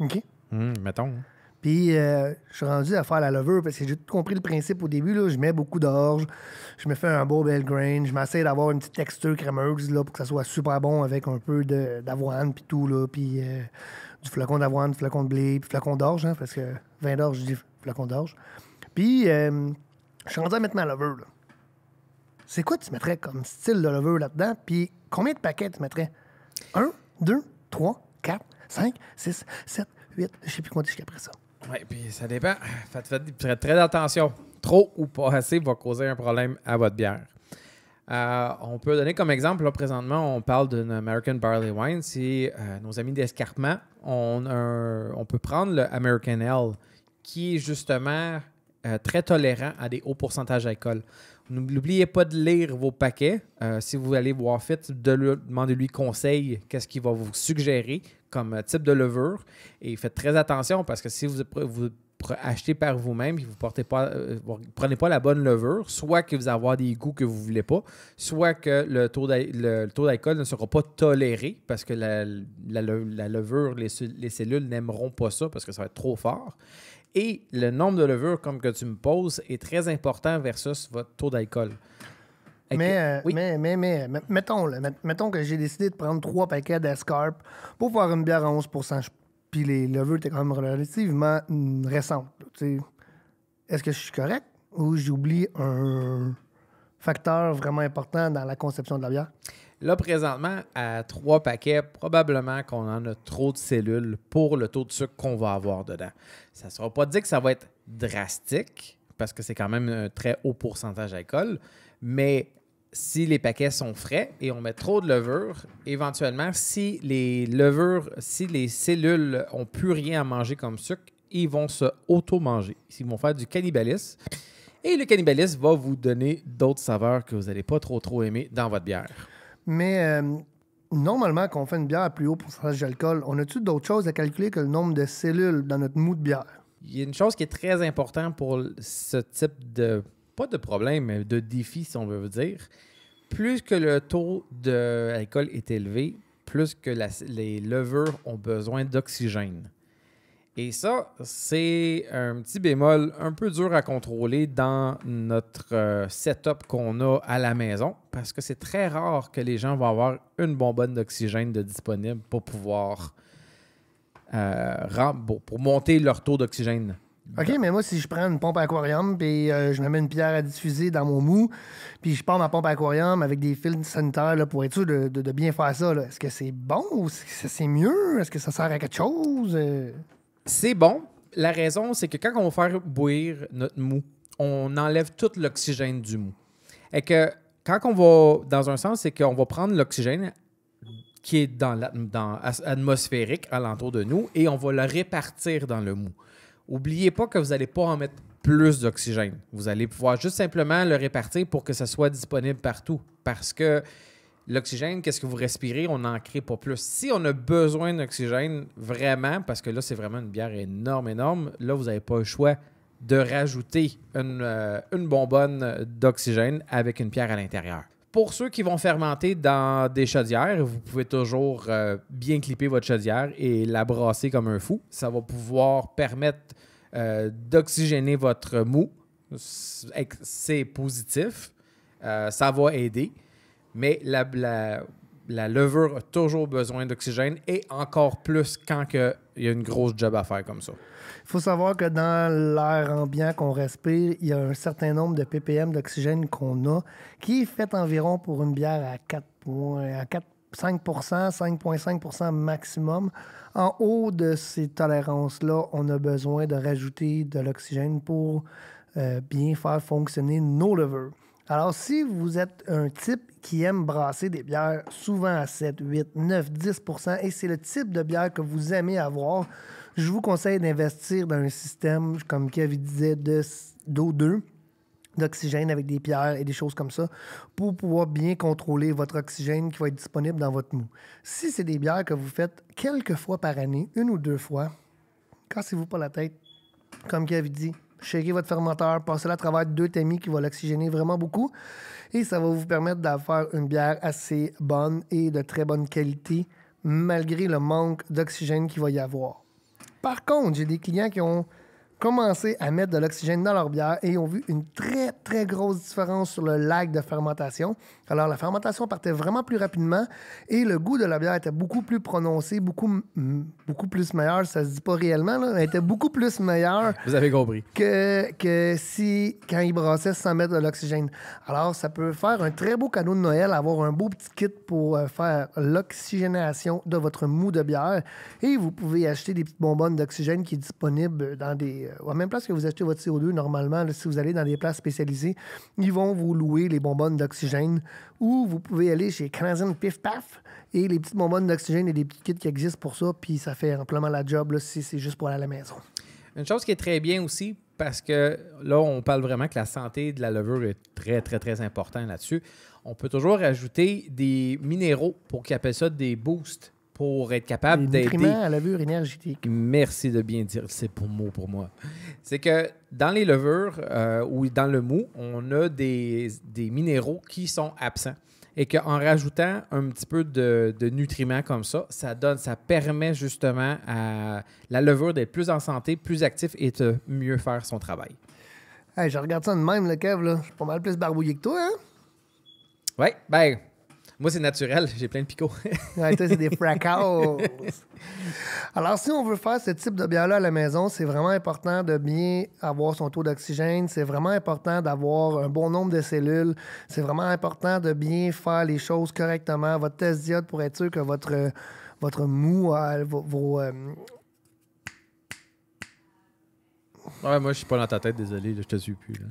OK? Hmm, mettons. Puis, euh, je suis rendu à faire la levure parce que j'ai tout compris le principe au début. Là. Je mets beaucoup d'orge, je me fais un beau bel grain, je m'essaie d'avoir une petite texture crémeuse là, pour que ça soit super bon avec un peu d'avoine puis tout, là, puis euh, du flacon d'avoine, du flacon de blé, puis flacon d'orge, hein, parce que vin d'orge, je dis flacon d'orge. Puis, euh, je suis rendu à mettre ma levure. C'est quoi tu mettrais comme style de lover là-dedans? Puis, combien de paquets tu mettrais? Un? 2, 3, 4, 5, 6, 7, 8. Je sais plus compter après ça. Oui, puis ça dépend. Faites, très, attention. Trop ou pas assez va causer un problème à votre bière. Euh, on peut donner comme exemple, là, présentement, on parle d'une American Barley Wine. Si euh, nos amis d'Escarpement. On, on, peut prendre le American Ale, qui est justement euh, très tolérant à des hauts pourcentages d'alcool. N'oubliez pas de lire vos paquets. Euh, si vous allez voir FIT, demandez-lui conseil, qu'est-ce qu'il va vous suggérer comme euh, type de levure. Et faites très attention parce que si vous, vous par vous-même et vous portez pas, euh, prenez pas la bonne levure, soit que vous avoir des goûts que vous ne voulez pas, soit que le taux d'alcool ne sera pas toléré parce que la, levure, les cellules n'aimeront pas ça parce que ça va être trop fort. Et le nombre de levures, comme que tu me poses, est très important versus votre taux d'alcool. Euh, mais, mais, mais, mettons, mettons que j'ai décidé de prendre trois paquets d'Escarp pour faire une bière à 11 puis les levures étaient quand même relativement récentes. Est-ce que je suis correct ou j'oublie un facteur vraiment important dans la conception de la bière? Là, présentement, à trois paquets, probablement qu'on en a trop de cellules pour le taux de sucre qu'on va avoir dedans. Ça ne sera pas dit que ça va être drastique, parce que c'est quand même un très haut pourcentage d'alcool, mais si les paquets sont frais et on met trop de levure, éventuellement, si les levures, si les cellules ont plus rien à manger comme sucre, ils vont se auto-manger. Ils vont faire du cannibalisme. Et le cannibalisme va vous donner d'autres saveurs que vous n'allez pas trop trop aimer dans votre bière. Mais euh, normalement, quand on fait une bière à plus haut pourcentage d'alcool, on a-tu d'autres choses à calculer que le nombre de cellules dans notre mou de bière? Il y a une chose qui est très importante pour ce type de, pas de problème, mais de défi, si on veut dire. Plus que le taux d'alcool est élevé, plus que les levures ont besoin d'oxygène. Et ça, c'est un petit bémol un peu dur à contrôler dans notre euh, setup qu'on a à la maison parce que c'est très rare que les gens vont avoir une bonbonne d'oxygène de disponible pour pouvoir euh, pour monter leur taux d'oxygène. OK, mais moi, si je prends une pompe aquarium, puis euh, je me mets une pierre à diffuser dans mon mou, puis je pars ma pompe aquarium avec des fils sanitaires pour être sûr de, bien faire ça, est-ce que c'est bon ou c'est mieux? Est-ce que ça sert à quelque chose? C'est bon. La raison, c'est que quand on va faire bouillir notre mou, on enlève tout l'oxygène du mou. Et que quand on va, dans un sens, c'est qu'on va prendre l'oxygène qui est dans l'atmosphérique à alentour de nous et on va le répartir dans le mou. Oubliez pas que vous n'allez pas en mettre plus d'oxygène. Vous allez pouvoir juste simplement le répartir pour que ça soit disponible partout. Parce que l'oxygène, qu'est-ce que vous respirez, on n'en crée pas plus. Si on a besoin d'oxygène vraiment, parce que là, c'est vraiment une bière énorme, énorme, là, vous n'avez pas le choix de rajouter une, euh, bonbonne d'oxygène avec une pierre à l'intérieur. Pour ceux qui vont fermenter dans des chaudières, vous pouvez toujours euh, bien clipper votre chaudière et la brasser comme un fou. Ça va pouvoir permettre euh, d'oxygéner votre mou. C'est positif. ça va aider. Mais la, la, levure a toujours besoin d'oxygène et encore plus quand que il y a une grosse job à faire comme ça. Il faut savoir que dans l'air ambiant qu'on respire, il y a un certain nombre de ppm d'oxygène qu'on a, qui est fait environ pour une bière à 4, à 5 5,5 maximum. En haut de ces tolérances-là, on a besoin de rajouter de l'oxygène pour euh, bien faire fonctionner nos levures. Alors, si vous êtes un type qui aime brasser des bières souvent à 7, 8, 9, 10 et c'est le type de bière que vous aimez avoir, je vous conseille d'investir dans un système, comme Kevin disait, d'eau 2 d'oxygène avec des pierres et des choses comme ça pour pouvoir bien contrôler votre oxygène qui va être disponible dans votre mou. Si c'est des bières que vous faites quelques fois par année, une ou deux fois, cassez-vous pas la tête. Comme Kevin dit, Shakez votre fermenteur, passez-la à travers deux tamis qui vont l'oxygéner vraiment beaucoup. Et ça va vous permettre d'avoir une bière assez bonne et de très bonne qualité, malgré le manque d'oxygène qu'il va y avoir. Par contre, j'ai des clients qui ont commencé à mettre de l'oxygène dans leur bière et ils ont vu une très, très grosse différence sur le lag de fermentation. Alors, la fermentation partait vraiment plus rapidement et le goût de la bière était beaucoup plus prononcé, beaucoup, beaucoup plus meilleur. Ça se dit pas réellement, là. était beaucoup plus meilleur Vous avez compris. Que, que si, quand ils brassaient sans mettre de l'oxygène. Alors, ça peut faire un très beau cadeau de Noël, avoir un beau petit kit pour euh, faire l'oxygénation de votre mou de bière. Et vous pouvez acheter des petites bonbonnes d'oxygène qui est disponible dans des euh, même place que vous achetez votre CO2, normalement, si vous allez dans des places spécialisées, ils vont vous louer les bonbonnes d'oxygène ou vous pouvez aller chez Canadian Pif Paf et les petites bonbonnes d'oxygène et des petits kits qui existent pour ça, puis ça fait amplement la job si c'est juste pour aller à la maison. Une chose qui est très bien aussi, parce que là, on parle vraiment que la santé de la levure est très, très, très importante là-dessus. On peut toujours ajouter des minéraux pour qu'ils appellent ça des boosts pour être capable d'aider. à la levure énergétique. Merci de bien dire c'est pour mot pour moi. C'est que dans les levures euh, ou dans le mou, on a des, des minéraux qui sont absents et qu'en rajoutant un petit peu de, de, nutriments comme ça, ça donne, ça permet justement à la levure d'être plus en santé, plus actif et de mieux faire son travail. je regarde ça de même, le kev. là. Je suis pas mal plus barbouillé que toi, hein? Oui, ben, moi, c'est naturel, j'ai plein de picots. toi, c'est des fracas. Alors, si on veut faire ce type de bière-là à la maison, c'est vraiment important de bien avoir son taux d'oxygène. C'est vraiment important d'avoir un bon nombre de cellules. C'est vraiment important de bien faire les choses correctement. Votre test diode pour être sûr que votre, votre mou, vos. Euh, ouais, moi, je suis pas dans ta tête, désolé, je te suis plus. Là.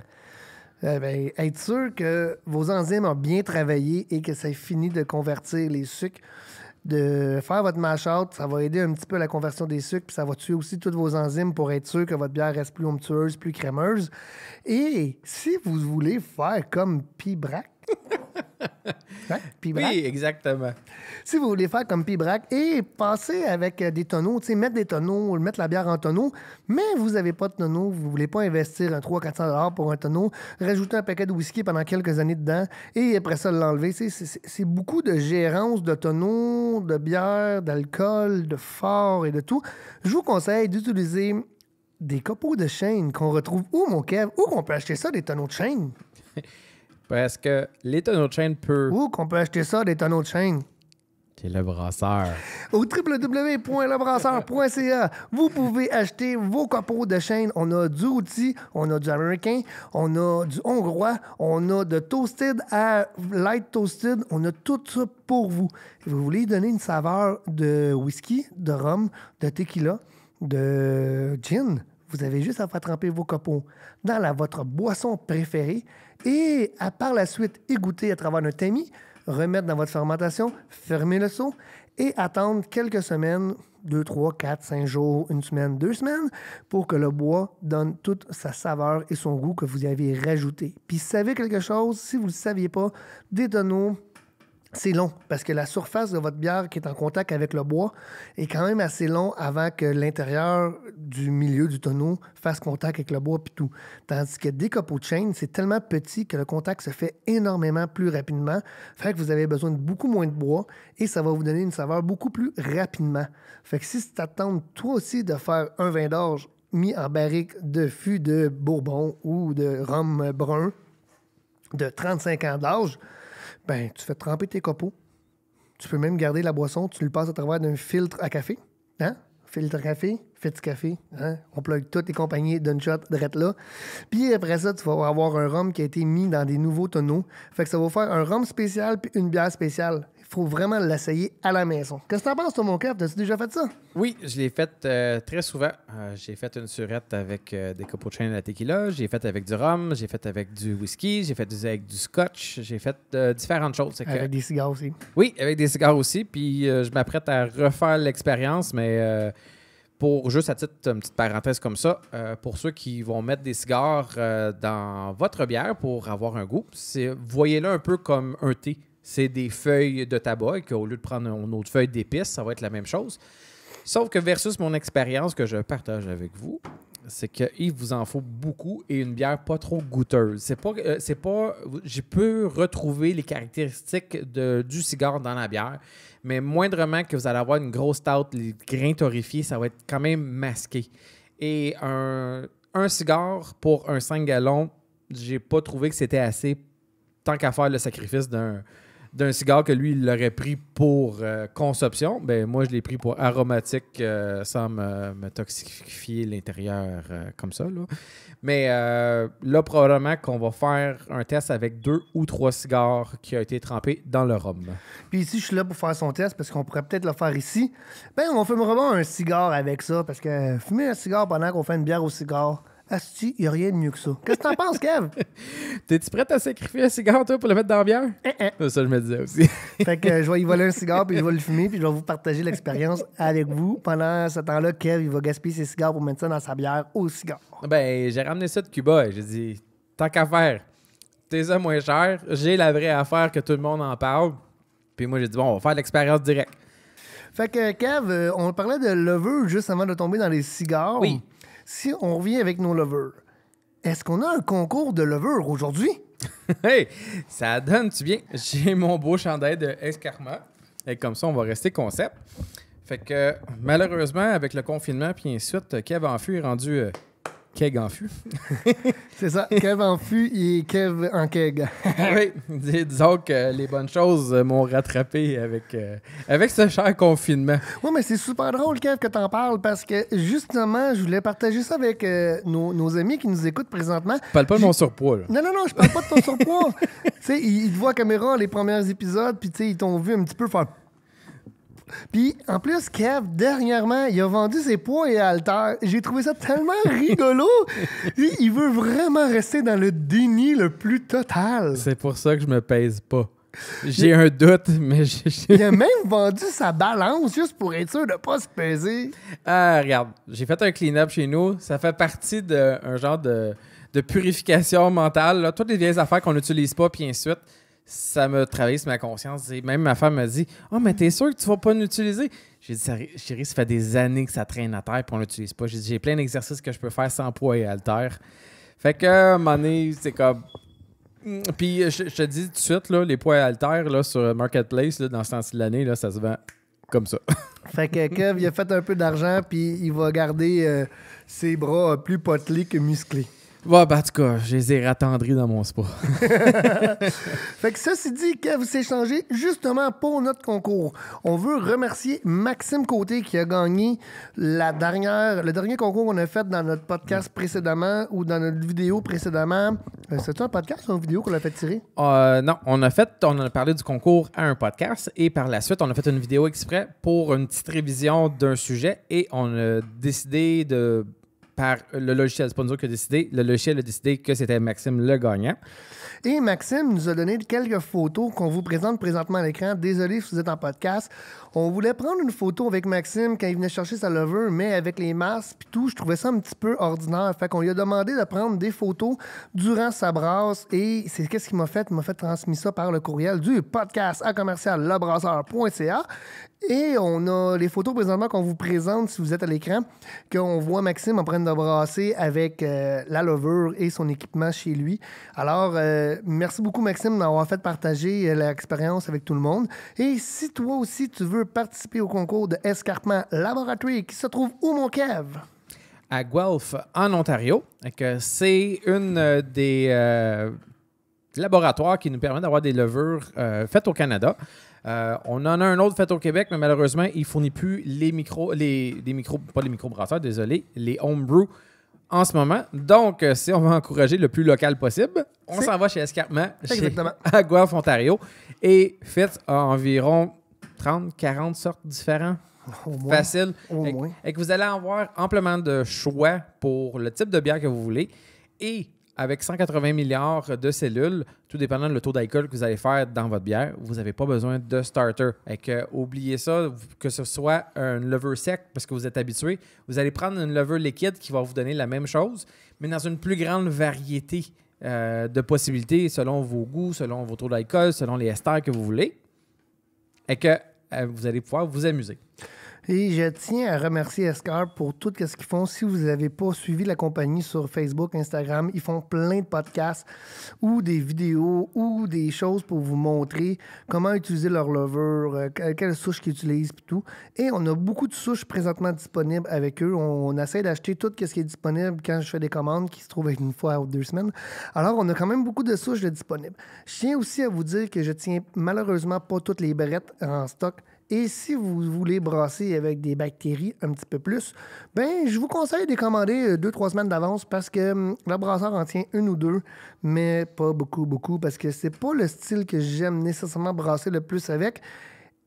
Euh, ben, être sûr que vos enzymes ont bien travaillé et que ça fini de convertir les sucres. De faire votre mash-out, ça va aider un petit peu à la conversion des sucres, puis ça va tuer aussi toutes vos enzymes pour être sûr que votre bière reste plus onctueuse, plus crémeuse. Et si vous voulez faire comme Pibrac, Hein? Oui, exactement. Si vous voulez faire comme Pibrac et passer avec euh, des tonneaux, mettre des tonneaux, mettre la bière en tonneau, mais vous n'avez pas de tonneau, vous ne voulez pas investir un 300-400 pour un tonneau, rajouter un paquet de whisky pendant quelques années dedans et après ça l'enlever. C'est beaucoup de gérance de tonneaux, de bière, d'alcool, de fort et de tout. Je vous conseille d'utiliser des copeaux de chaîne qu'on retrouve ou mon Kev, ou qu'on peut acheter ça, des tonneaux de chaîne. Parce que les tonneaux de chaîne peuvent... Où qu'on peut acheter ça, des tonneaux de chaîne? C'est le brasseur. Au www.lebrasseur.ca, vous pouvez acheter vos copeaux de chaîne. On a du outil, on a du américain, on a du hongrois, on a de toasted à light toasted. On a tout ça pour vous. Vous voulez donner une saveur de whisky, de rhum, de tequila, de gin? Vous avez juste à faire tremper vos copeaux dans votre boisson préférée et à par la suite égoutter à travers un tamis, remettre dans votre fermentation, fermer le seau et attendre quelques semaines, deux, trois, quatre, cinq jours, une semaine, deux semaines, pour que le bois donne toute sa saveur et son goût que vous y avez rajouté. Puis savez quelque chose, si vous ne le saviez pas, des tonneaux c'est long parce que la surface de votre bière qui est en contact avec le bois est quand même assez long avant que l'intérieur du milieu du tonneau fasse contact avec le bois et tout. Tandis que des copeaux de c'est tellement petit que le contact se fait énormément plus rapidement, fait que vous avez besoin de beaucoup moins de bois et ça va vous donner une saveur beaucoup plus rapidement. Fait que si tu t'attends toi aussi de faire un vin d'orge mis en barrique de fût de bourbon ou de rhum brun de 35 ans d'âge, ben, tu fais tremper tes copeaux. Tu peux même garder la boisson, tu le passes à travers d'un filtre à café. Hein? Filtre à café, fait café. Hein? On plug toutes les compagnies d'un shot direct là. Puis après ça, tu vas avoir un rhum qui a été mis dans des nouveaux tonneaux. Fait que ça va faire un rhum spécial puis une bière spéciale faut vraiment l'essayer à la maison. Qu'est-ce que t'en penses, mon cap? T'as-tu déjà fait ça? Oui, je l'ai fait euh, très souvent. Euh, j'ai fait une surette avec euh, des copeaux de la tequila, j'ai fait avec du rhum, j'ai fait avec du whisky, j'ai fait avec du scotch, j'ai fait différentes choses. Avec des cigares aussi. Oui, avec des cigares aussi. Puis je m'apprête à refaire l'expérience, mais pour juste à titre, une petite parenthèse comme ça, pour ceux qui vont mettre des cigares dans votre bière pour avoir un goût, voyez-le un peu comme un thé c'est des feuilles de tabac et qu'au lieu de prendre une autre feuille d'épices, ça va être la même chose. Sauf que versus mon expérience que je partage avec vous, c'est qu'il vous en faut beaucoup et une bière pas trop goûteuse. C'est pas, euh, c'est pas, j'ai pu retrouver les caractéristiques du cigare dans la bière, mais moindrement que vous allez avoir une grosse tarte, les grains torréfiés, ça va être quand même masqué. Et un, un cigare pour un 5 gallons, j'ai pas trouvé que c'était assez tant qu'à faire le sacrifice d'un, d'un cigare que lui, il l'aurait pris pour euh, conception. consommation, ben moi, je l'ai pris pour aromatique euh, sans me, toxifier l'intérieur euh, comme ça. Là. Mais là, probablement qu'on va faire un test avec deux ou trois cigares qui ont été trempés dans le rhum. Puis ici, je suis là pour faire son test parce qu'on pourrait peut-être le faire ici. Ben, on fume vraiment un cigare avec ça parce que fumer un cigare pendant qu'on fait une bière au cigare, Asti, il n'y a rien de mieux que ça. Qu'est-ce que t'en penses, Kev? T'es-tu prêt à sacrifier un cigare, toi, pour le mettre dans la bière? Eh, eh. Ça, je me disais aussi. fait que euh, je vais y voler un cigare, puis je vais le fumer, puis je vais vous partager l'expérience avec vous. Pendant ce temps-là, Kev, il va gaspiller ses cigares pour mettre ça dans sa bière au cigare. Ben, j'ai ramené ça de Cuba et j'ai dit, tant qu'à faire, t'es ça moins cher, j'ai la vraie affaire que tout le monde en parle. Puis moi, j'ai dit, bon, on va faire l'expérience directe. Fait que, Kev, euh, on parlait de lever juste avant de tomber dans les cigares. Oui si on revient avec nos lovers, est-ce qu'on a un concours de lovers aujourd'hui? hey, ça donne-tu bien? J'ai mon beau chandail de Escarment. Et comme ça, on va rester concept. Fait que malheureusement, avec le confinement puis ensuite, Kevin Fu est rendu euh, Keg en fût. c'est ça, Kev en fût et Kev en keg. oui, disons que les bonnes choses euh, m'ont rattrapé avec, euh, avec ce cher confinement. Oui, mais c'est super drôle, Kev, que t'en parles parce que justement, je voulais partager ça avec euh, nos, amis qui nous écoutent présentement. Je parle pas de mon surpoids, là. Non, non, non, je parle pas de ton surpoids. tu sais, ils, te voient à caméra les premiers épisodes, puis tu sais, ils t'ont vu un petit peu faire puis en plus, Kev, dernièrement, il a vendu ses poids et haltères. J'ai trouvé ça tellement rigolo. il veut vraiment rester dans le déni le plus total. C'est pour ça que je me pèse pas. J'ai un doute, mais j'ai. Il a même vendu sa balance juste pour être sûr de ne pas se peser. Ah, regarde, j'ai fait un clean-up chez nous. Ça fait partie d'un genre de, purification mentale. Là. Toutes les vieilles affaires qu'on n'utilise pas, puis ensuite ça me travaillé sur ma conscience. Et même ma femme m'a dit Ah, oh, mais t'es sûr que tu vas pas l'utiliser J'ai dit Chérie, ça fait des années que ça traîne à terre et on l'utilise pas. J'ai dit J'ai plein d'exercices que je peux faire sans poids et alter. Fait que, mon euh, un c'est comme. Mm, puis, je, te dis tout de suite, les poids et alter là, sur Marketplace, dans ce sens de l'année, ça se vend comme ça. fait que Kev, il a fait un peu d'argent, puis il va garder euh, ses bras plus potelés que musclés. Ouais, bah, en tout cas, je les ai dans mon sport. fait que ceci dit, que vous s'échangez justement pour notre concours. On veut remercier Maxime Côté qui a gagné la dernière, le dernier concours qu'on a fait dans notre podcast précédemment ou dans notre vidéo précédemment. Euh, C'est un podcast ou une vidéo qu'on a fait tirer? Euh, non, on a fait, on a parlé du concours à un podcast et par la suite, on a fait une vidéo exprès pour une petite révision d'un sujet et on a décidé de par le logiciel. C'est pas nous qui a décidé. Le logiciel a décidé que c'était Maxime le gagnant. Et Maxime nous a donné quelques photos qu'on vous présente présentement à l'écran. Désolé si vous êtes en podcast. On voulait prendre une photo avec Maxime quand il venait chercher sa lover, mais avec les masques et tout, je trouvais ça un petit peu ordinaire. Fait qu'on lui a demandé de prendre des photos durant sa brasse et c'est qu'est-ce qu'il m'a fait? Il m'a fait transmettre ça par le courriel du podcast à commercial et on a les photos présentement qu'on vous présente si vous êtes à l'écran, qu'on voit Maxime en train de brasser avec euh, la levure et son équipement chez lui. Alors, euh, merci beaucoup Maxime d'avoir fait partager euh, l'expérience avec tout le monde. Et si toi aussi tu veux participer au concours de Escarpement Laboratory qui se trouve où mon Kev? À Guelph, en Ontario. C'est une des laboratoires qui nous permet d'avoir des levures faites au Canada. Euh, on en a un autre fait au Québec, mais malheureusement, il fournit plus les micros, les, pas les microbrasseurs, désolé, les homebrew en ce moment. Donc, euh, si on veut encourager le plus local possible, on s'en va chez Escarpement, à Guelph, Ontario. Et faites environ 30, 40 sortes différentes. faciles, Facile. Et, que vous allez avoir amplement de choix pour le type de bière que vous voulez avec 180 milliards de cellules, tout dépendant le taux d'alcool que vous allez faire dans votre bière, vous n'avez pas besoin de starter. Et que, euh, oubliez ça, que ce soit un levure sec, parce que vous êtes habitué, vous allez prendre une levure liquide qui va vous donner la même chose, mais dans une plus grande variété euh, de possibilités selon vos goûts, selon vos taux d'alcool, selon les esters que vous voulez, et que euh, vous allez pouvoir vous amuser. Et je tiens à remercier Escar pour tout ce qu'ils font. Si vous n'avez pas suivi la compagnie sur Facebook, Instagram, ils font plein de podcasts ou des vidéos ou des choses pour vous montrer comment utiliser leur lover, euh, quelles souches qu'ils utilisent et tout. Et on a beaucoup de souches présentement disponibles avec eux. On, essaie d'acheter tout ce qui est disponible quand je fais des commandes qui se trouvent une fois ou deux semaines. Alors, on a quand même beaucoup de souches disponibles. Je tiens aussi à vous dire que je tiens malheureusement pas toutes les barrettes en stock. Et si vous voulez brasser avec des bactéries un petit peu plus, ben je vous conseille de commander euh, deux, trois semaines d'avance parce que hum, le brasseur en tient une ou deux, mais pas beaucoup, beaucoup, parce que c'est pas le style que j'aime nécessairement brasser le plus avec.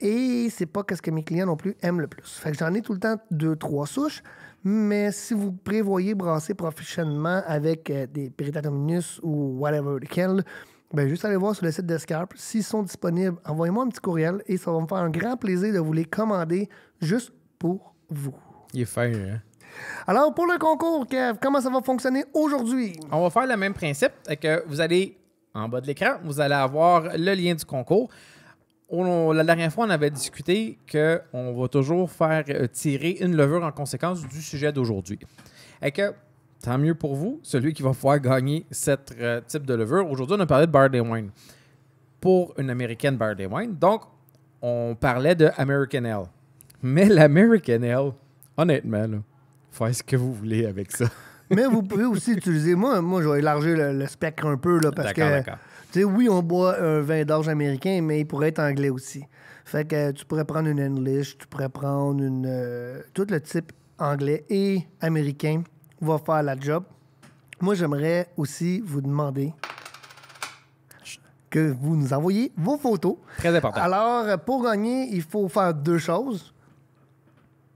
Et c'est pas ce que mes clients non plus aiment le plus. Fait j'en ai tout le temps deux, trois souches. Mais si vous prévoyez brasser professionnellement avec euh, des péritatominus ou whatever lequel, Bien, juste aller voir sur le site d'Escarp. S'ils sont disponibles, envoyez-moi un petit courriel et ça va me faire un grand plaisir de vous les commander juste pour vous. Il est fin, hein? Alors, pour le concours, Kev, comment ça va fonctionner aujourd'hui? On va faire le même principe que vous allez en bas de l'écran, vous allez avoir le lien du concours. la dernière fois, on avait discuté qu'on va toujours faire euh, tirer une levure en conséquence du sujet d'aujourd'hui. Et que tant mieux pour vous, celui qui va pouvoir gagner cet euh, type de levure. Aujourd'hui, on a parlé de Barley Wine pour une américaine Barley Wine. Donc, on parlait de American Ale. Mais l'American Ale, honnêtement, là, faites ce que vous voulez avec ça. Mais vous pouvez aussi utiliser. Moi, moi je vais élargir le, spectre un peu là, parce que. Tu sais, oui, on boit un vin d'orge américain, mais il pourrait être anglais aussi. Fait que tu pourrais prendre une English, tu pourrais prendre une. Euh, tout le type anglais et américain va faire la job. Moi, j'aimerais aussi vous demander que vous nous envoyez vos photos. Très important. Alors, pour gagner, il faut faire deux choses.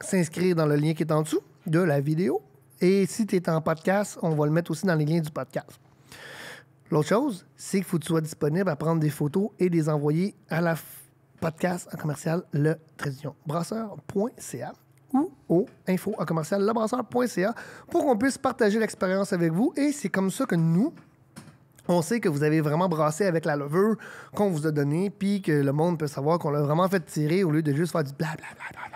S'inscrire dans le lien qui est en dessous de la vidéo. Et si tu es en podcast, on va le mettre aussi dans les liens du podcast. L'autre chose, c'est qu'il faut que tu sois disponible à prendre des photos et les envoyer à la podcast en commercial le brasseur.ca ou au info à pour qu'on puisse partager l'expérience avec vous. Et c'est comme ça que nous, on sait que vous avez vraiment brassé avec la levure qu'on vous a donnée, puis que le monde peut savoir qu'on l'a vraiment fait tirer au lieu de juste faire du blablabla. Bla,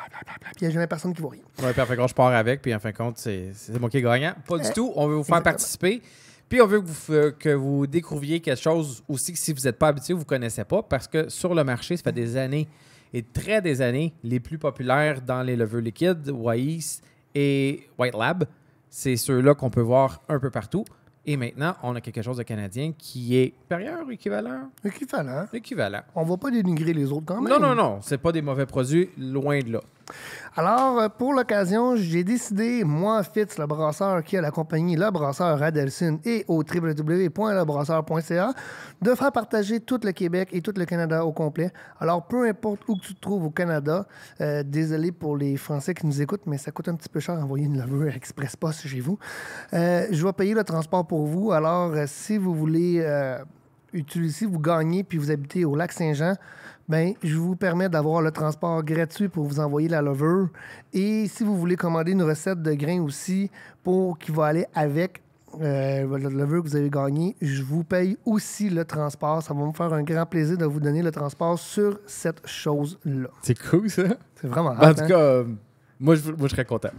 puis il n'y a jamais personne qui voit rien. Oui, parfait, je pars avec, puis en fin de compte, c'est moi qui Pas du eh, tout. On veut vous faire participer. Puis on veut que vous, que vous découvriez quelque chose aussi que si vous n'êtes pas habitué, vous ne connaissez pas, parce que sur le marché, ça fait des années et très des années, les plus populaires dans les levures liquides, Wise et White Lab, c'est ceux-là qu'on peut voir un peu partout. Et maintenant, on a quelque chose de canadien qui est supérieur ou équivalent? Équivalent. Équivalent. On va pas dénigrer les autres quand même. Non, non, non. C'est pas des mauvais produits, loin de là. Alors, euh, pour l'occasion, j'ai décidé, moi, Fitz, le brasseur qui a la compagnie Le Brasseur à et au www.lebrasseur.ca, de faire partager tout le Québec et tout le Canada au complet. Alors, peu importe où tu te trouves au Canada, euh, désolé pour les Français qui nous écoutent, mais ça coûte un petit peu cher envoyer une levure express post chez vous. Euh, je vais payer le transport pour vous. Alors, si vous voulez utiliser, vous gagnez, puis vous habitez au Lac-Saint-Jean, ben, je vous permets d'avoir le transport gratuit pour vous envoyer la lover. Et si vous voulez commander une recette de grains aussi pour qui va aller avec euh, le que vous avez gagné, je vous paye aussi le transport. Ça va me faire un grand plaisir de vous donner le transport sur cette chose-là. C'est cool, ça. C'est vraiment ben, En tout hein? cas... Moi je, serais content.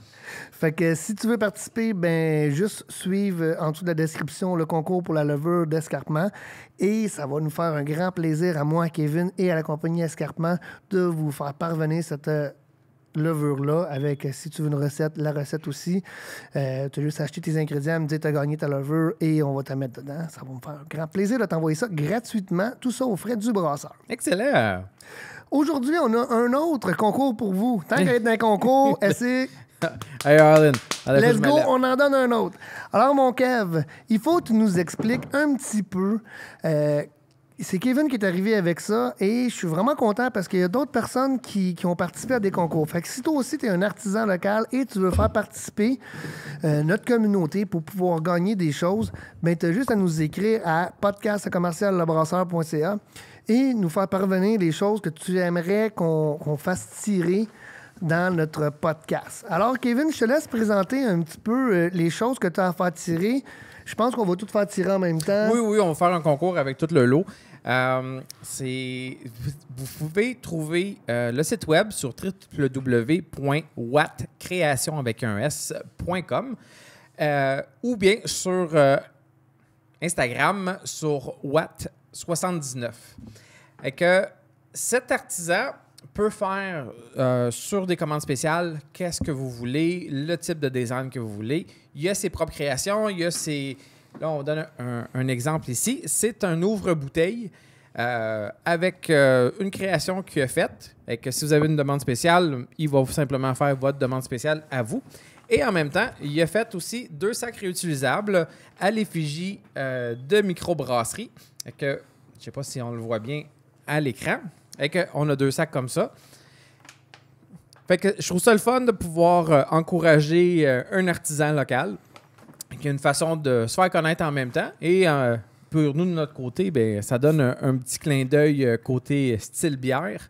Fait que si tu veux participer, ben juste suivre euh, en dessous de la description le concours pour la levure d'escarpement. Et ça va nous faire un grand plaisir à moi, Kevin, et à la compagnie Escarpement de vous faire parvenir cette euh, levure-là avec, euh, si tu veux une recette, la recette aussi. tu as juste acheté tes ingrédients, me dire tu as gagné ta levure et on va te mettre dedans. Ça va me faire un grand plaisir de t'envoyer ça gratuitement, tout ça au frais du brasseur. Excellent! Aujourd'hui, on a un autre concours pour vous. Tant qu'à être dans un concours, essayez. Hey Arlen, Let's go, on en donne un autre. Alors, mon Kev, il faut que tu nous expliques un petit peu. Euh, c'est Kevin qui est arrivé avec ça et je suis vraiment content parce qu'il y a d'autres personnes qui, ont participé à des concours. Fait que si toi aussi tu es un artisan local et tu veux faire participer euh, notre communauté pour pouvoir gagner des choses, ben tu as juste à nous écrire à podcastcommerciallabrasseur.ca et nous faire parvenir les choses que tu aimerais qu'on fasse tirer dans notre podcast. Alors, Kevin, je te laisse présenter un petit peu euh, les choses que tu as à faire tirer. Je pense qu'on va tout faire tirer en même temps. Oui, oui, on va faire un concours avec tout le lot. Euh, vous pouvez trouver euh, le site web sur www.wattcreation avec un s.com ou bien sur Instagram sur watt 79. Et que cet artisan peut faire euh, sur des commandes spéciales qu'est-ce que vous voulez, le type de design que vous voulez. Il y a ses propres créations, il y a ses... Là, on donne un, exemple ici. C'est un ouvre-bouteille euh, avec euh, une création qu'il a faite. Et que si vous avez une demande spéciale, il va simplement faire votre demande spéciale à vous. Et en même temps, il a fait aussi deux sacs réutilisables à l'effigie de microbrasserie. Je que, je sais pas si on le voit bien à l'écran, et on a deux sacs comme ça. Fait que je trouve ça le fun de pouvoir euh, encourager euh, un artisan local, qui a une façon de se faire connaître en même temps. Et euh, pour nous, de notre côté, ben, ça donne un petit clin d'œil côté style bière.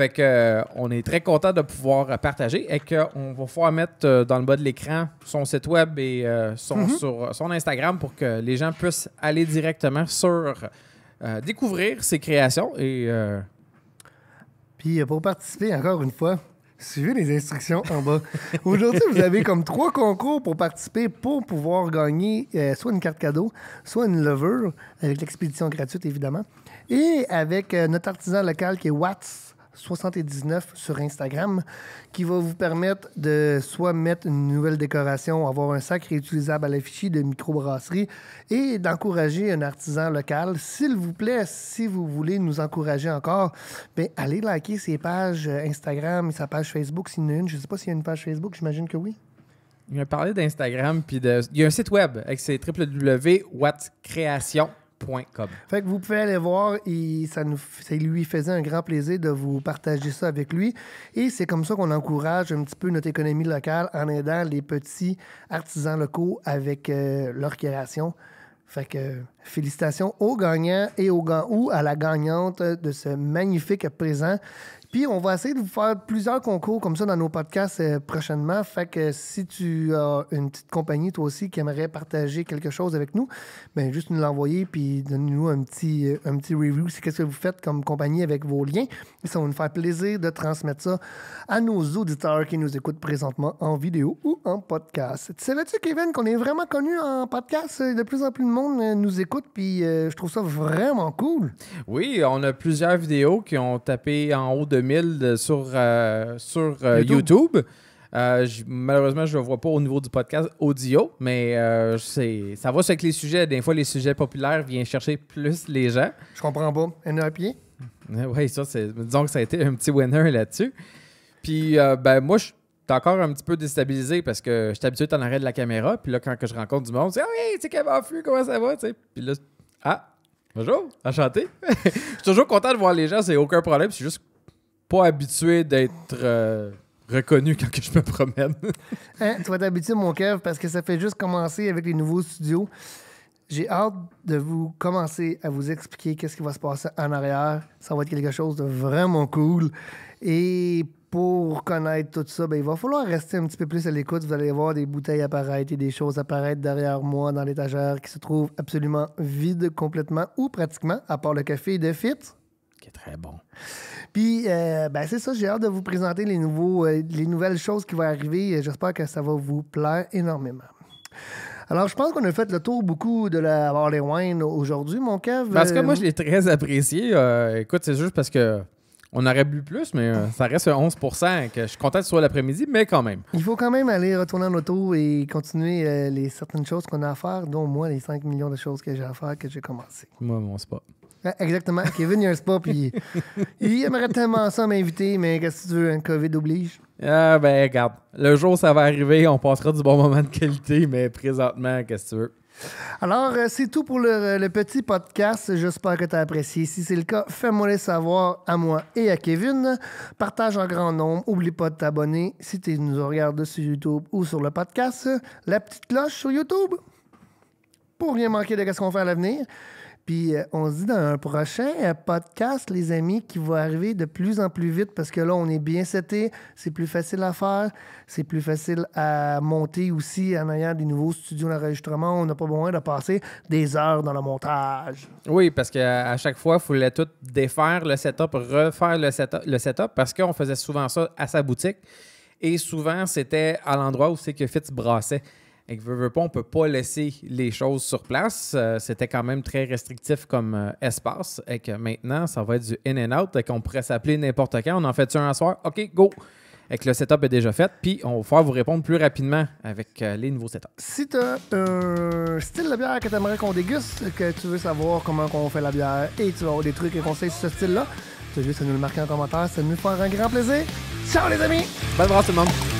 Fait que euh, on est très content de pouvoir euh, partager et qu'on va pouvoir mettre euh, dans le bas de l'écran son site web et mm-hmm. son, Instagram pour que les gens puissent aller directement sur découvrir ses créations et puis pour participer encore une fois suivez les instructions en bas. Aujourd'hui, vous avez comme trois concours pour participer pour pouvoir gagner soit une carte cadeau, soit une lover avec l'expédition gratuite évidemment, et avec notre artisan local qui est Watts 79 sur Instagram qui va vous permettre de soit mettre une nouvelle décoration, avoir un sac réutilisable à l'affiche de microbrasserie et d'encourager un artisan local. S'il vous plaît, si vous voulez nous encourager encore, bien, allez liker ses pages euh, Instagram et sa page Facebook s'il y en a une. Je ne sais pas s'il y a une page Facebook, j'imagine que oui. Il a parlé d'Instagram puis de... Il y a un site web avec ses www.wattcreation.com fait que vous pouvez aller voir, et ça, nous, lui faisait un grand plaisir de vous partager ça avec lui. Et c'est comme ça qu'on encourage un petit peu notre économie locale en aidant les petits artisans locaux avec euh, leur création. Fait que félicitations aux gagnants et aux ou à la gagnante de ce magnifique présent puis on va essayer de vous faire plusieurs concours comme ça dans nos podcasts euh, prochainement. Fait que si tu as une petite compagnie, toi aussi, qui aimerait partager quelque chose avec nous, ben juste nous l'envoyer puis donne nous un petit, euh, un petit review. C'est qu'est-ce que vous faites comme compagnie avec vos liens. ça va nous faire plaisir de transmettre ça à nos auditeurs qui nous écoutent présentement en vidéo ou en podcast. Tu savais-tu, Kevin, qu'on est vraiment connu en podcast? Euh, de plus en plus de monde nous écoute, puis je trouve ça vraiment cool. Oui, on a plusieurs vidéos qui ont tapé en haut de 2000 sur, euh, sur euh, YouTube. Euh, malheureusement, je ne le vois pas au niveau du podcast audio, mais ça va avec les sujets. Des fois, les sujets populaires viennent chercher plus les gens. Je comprends pas. pied Oui, ça, disons que ça a été un petit winner là-dessus. Puis, ben, moi, je suis encore un petit peu déstabilisé parce que je suis habitué en arrêt de la caméra. Puis là, quand que je rencontre du monde, c'est Ah oh, hey, tu comment ça va? Puis là, ah, bonjour, enchanté. je suis toujours content de voir les gens, c'est aucun problème. C'est juste pas habitué d'être euh, reconnu quand je me promène. Hein, tu vas habitué, mon Kev, parce que ça fait juste commencer avec les nouveaux studios. J'ai hâte de vous commencer à vous expliquer qu'est-ce qui va se passer en arrière. Ça va être quelque chose de vraiment cool. Et pour connaître tout ça, ben, il va falloir rester un petit peu plus à l'écoute. Vous allez voir des bouteilles apparaître et des choses apparaître derrière moi dans l'étagère qui se trouve absolument vide complètement ou pratiquement, à part le café de Fit très bon. Puis, euh, ben, c'est ça, j'ai hâte de vous présenter les, nouveaux, euh, les nouvelles choses qui vont arriver. J'espère que ça va vous plaire énormément. Alors, je pense qu'on a fait le tour beaucoup de la Harley Wine aujourd'hui, mon cave. Parce que moi, euh, je l'ai très apprécié. écoute, c'est juste parce que on aurait bu plus, mais ça reste 11 que je suis content que ce soit l'après-midi, mais quand même. Il faut quand même aller retourner en auto et continuer les certaines choses qu'on a à faire, dont moi, les 5 millions de choses que j'ai à faire que j'ai commencé. Moi, mon spot. Exactement. Kevin, il y a un spot. puis il aimerait tellement ça m'inviter, mais qu'est-ce que tu veux, un hein, COVID oblige? Ah, ben, regarde. Le jour, ça va arriver, on passera du bon moment de qualité, mais présentement, qu'est-ce que tu veux? Alors, euh, c'est tout pour le, petit podcast. J'espère que tu as apprécié. Si c'est le cas, fais-moi le savoir à moi et à Kevin. Partage en grand nombre. Oublie pas de t'abonner si tu nous regardes sur YouTube ou sur le podcast. La petite cloche sur YouTube pour rien manquer de ce qu'on fait à l'avenir. Puis euh, on se dit dans un prochain euh, podcast, les amis, qui va arriver de plus en plus vite parce que là, on est bien seté, c'est plus facile à faire, c'est plus facile à monter aussi en ayant des nouveaux studios d'enregistrement. On n'a pas besoin de passer des heures dans le montage. Oui, parce qu'à chaque fois, il fallait tout défaire le setup, refaire le setup, le setup parce qu'on faisait souvent ça à sa boutique. Et souvent, c'était à l'endroit où c'est que Fitz brassait et que veux, veux on peut pas laisser les choses sur place. Euh, c'était quand même très restrictif comme euh, espace et que maintenant, ça va être du in and out et qu'on pourrait s'appeler n'importe quand. On en fait un à soir? OK, go! et que le setup est déjà fait, puis on va faire vous répondre plus rapidement avec euh, les nouveaux setups. Si tu as un style de bière que tu aimerais qu'on déguste, que tu veux savoir comment on fait la bière et tu vas avoir des trucs et conseils sur ce style-là, tu as juste nous le marquer en commentaire, ça nous fera un grand plaisir. Ciao les amis! Bonne brasse tout le monde!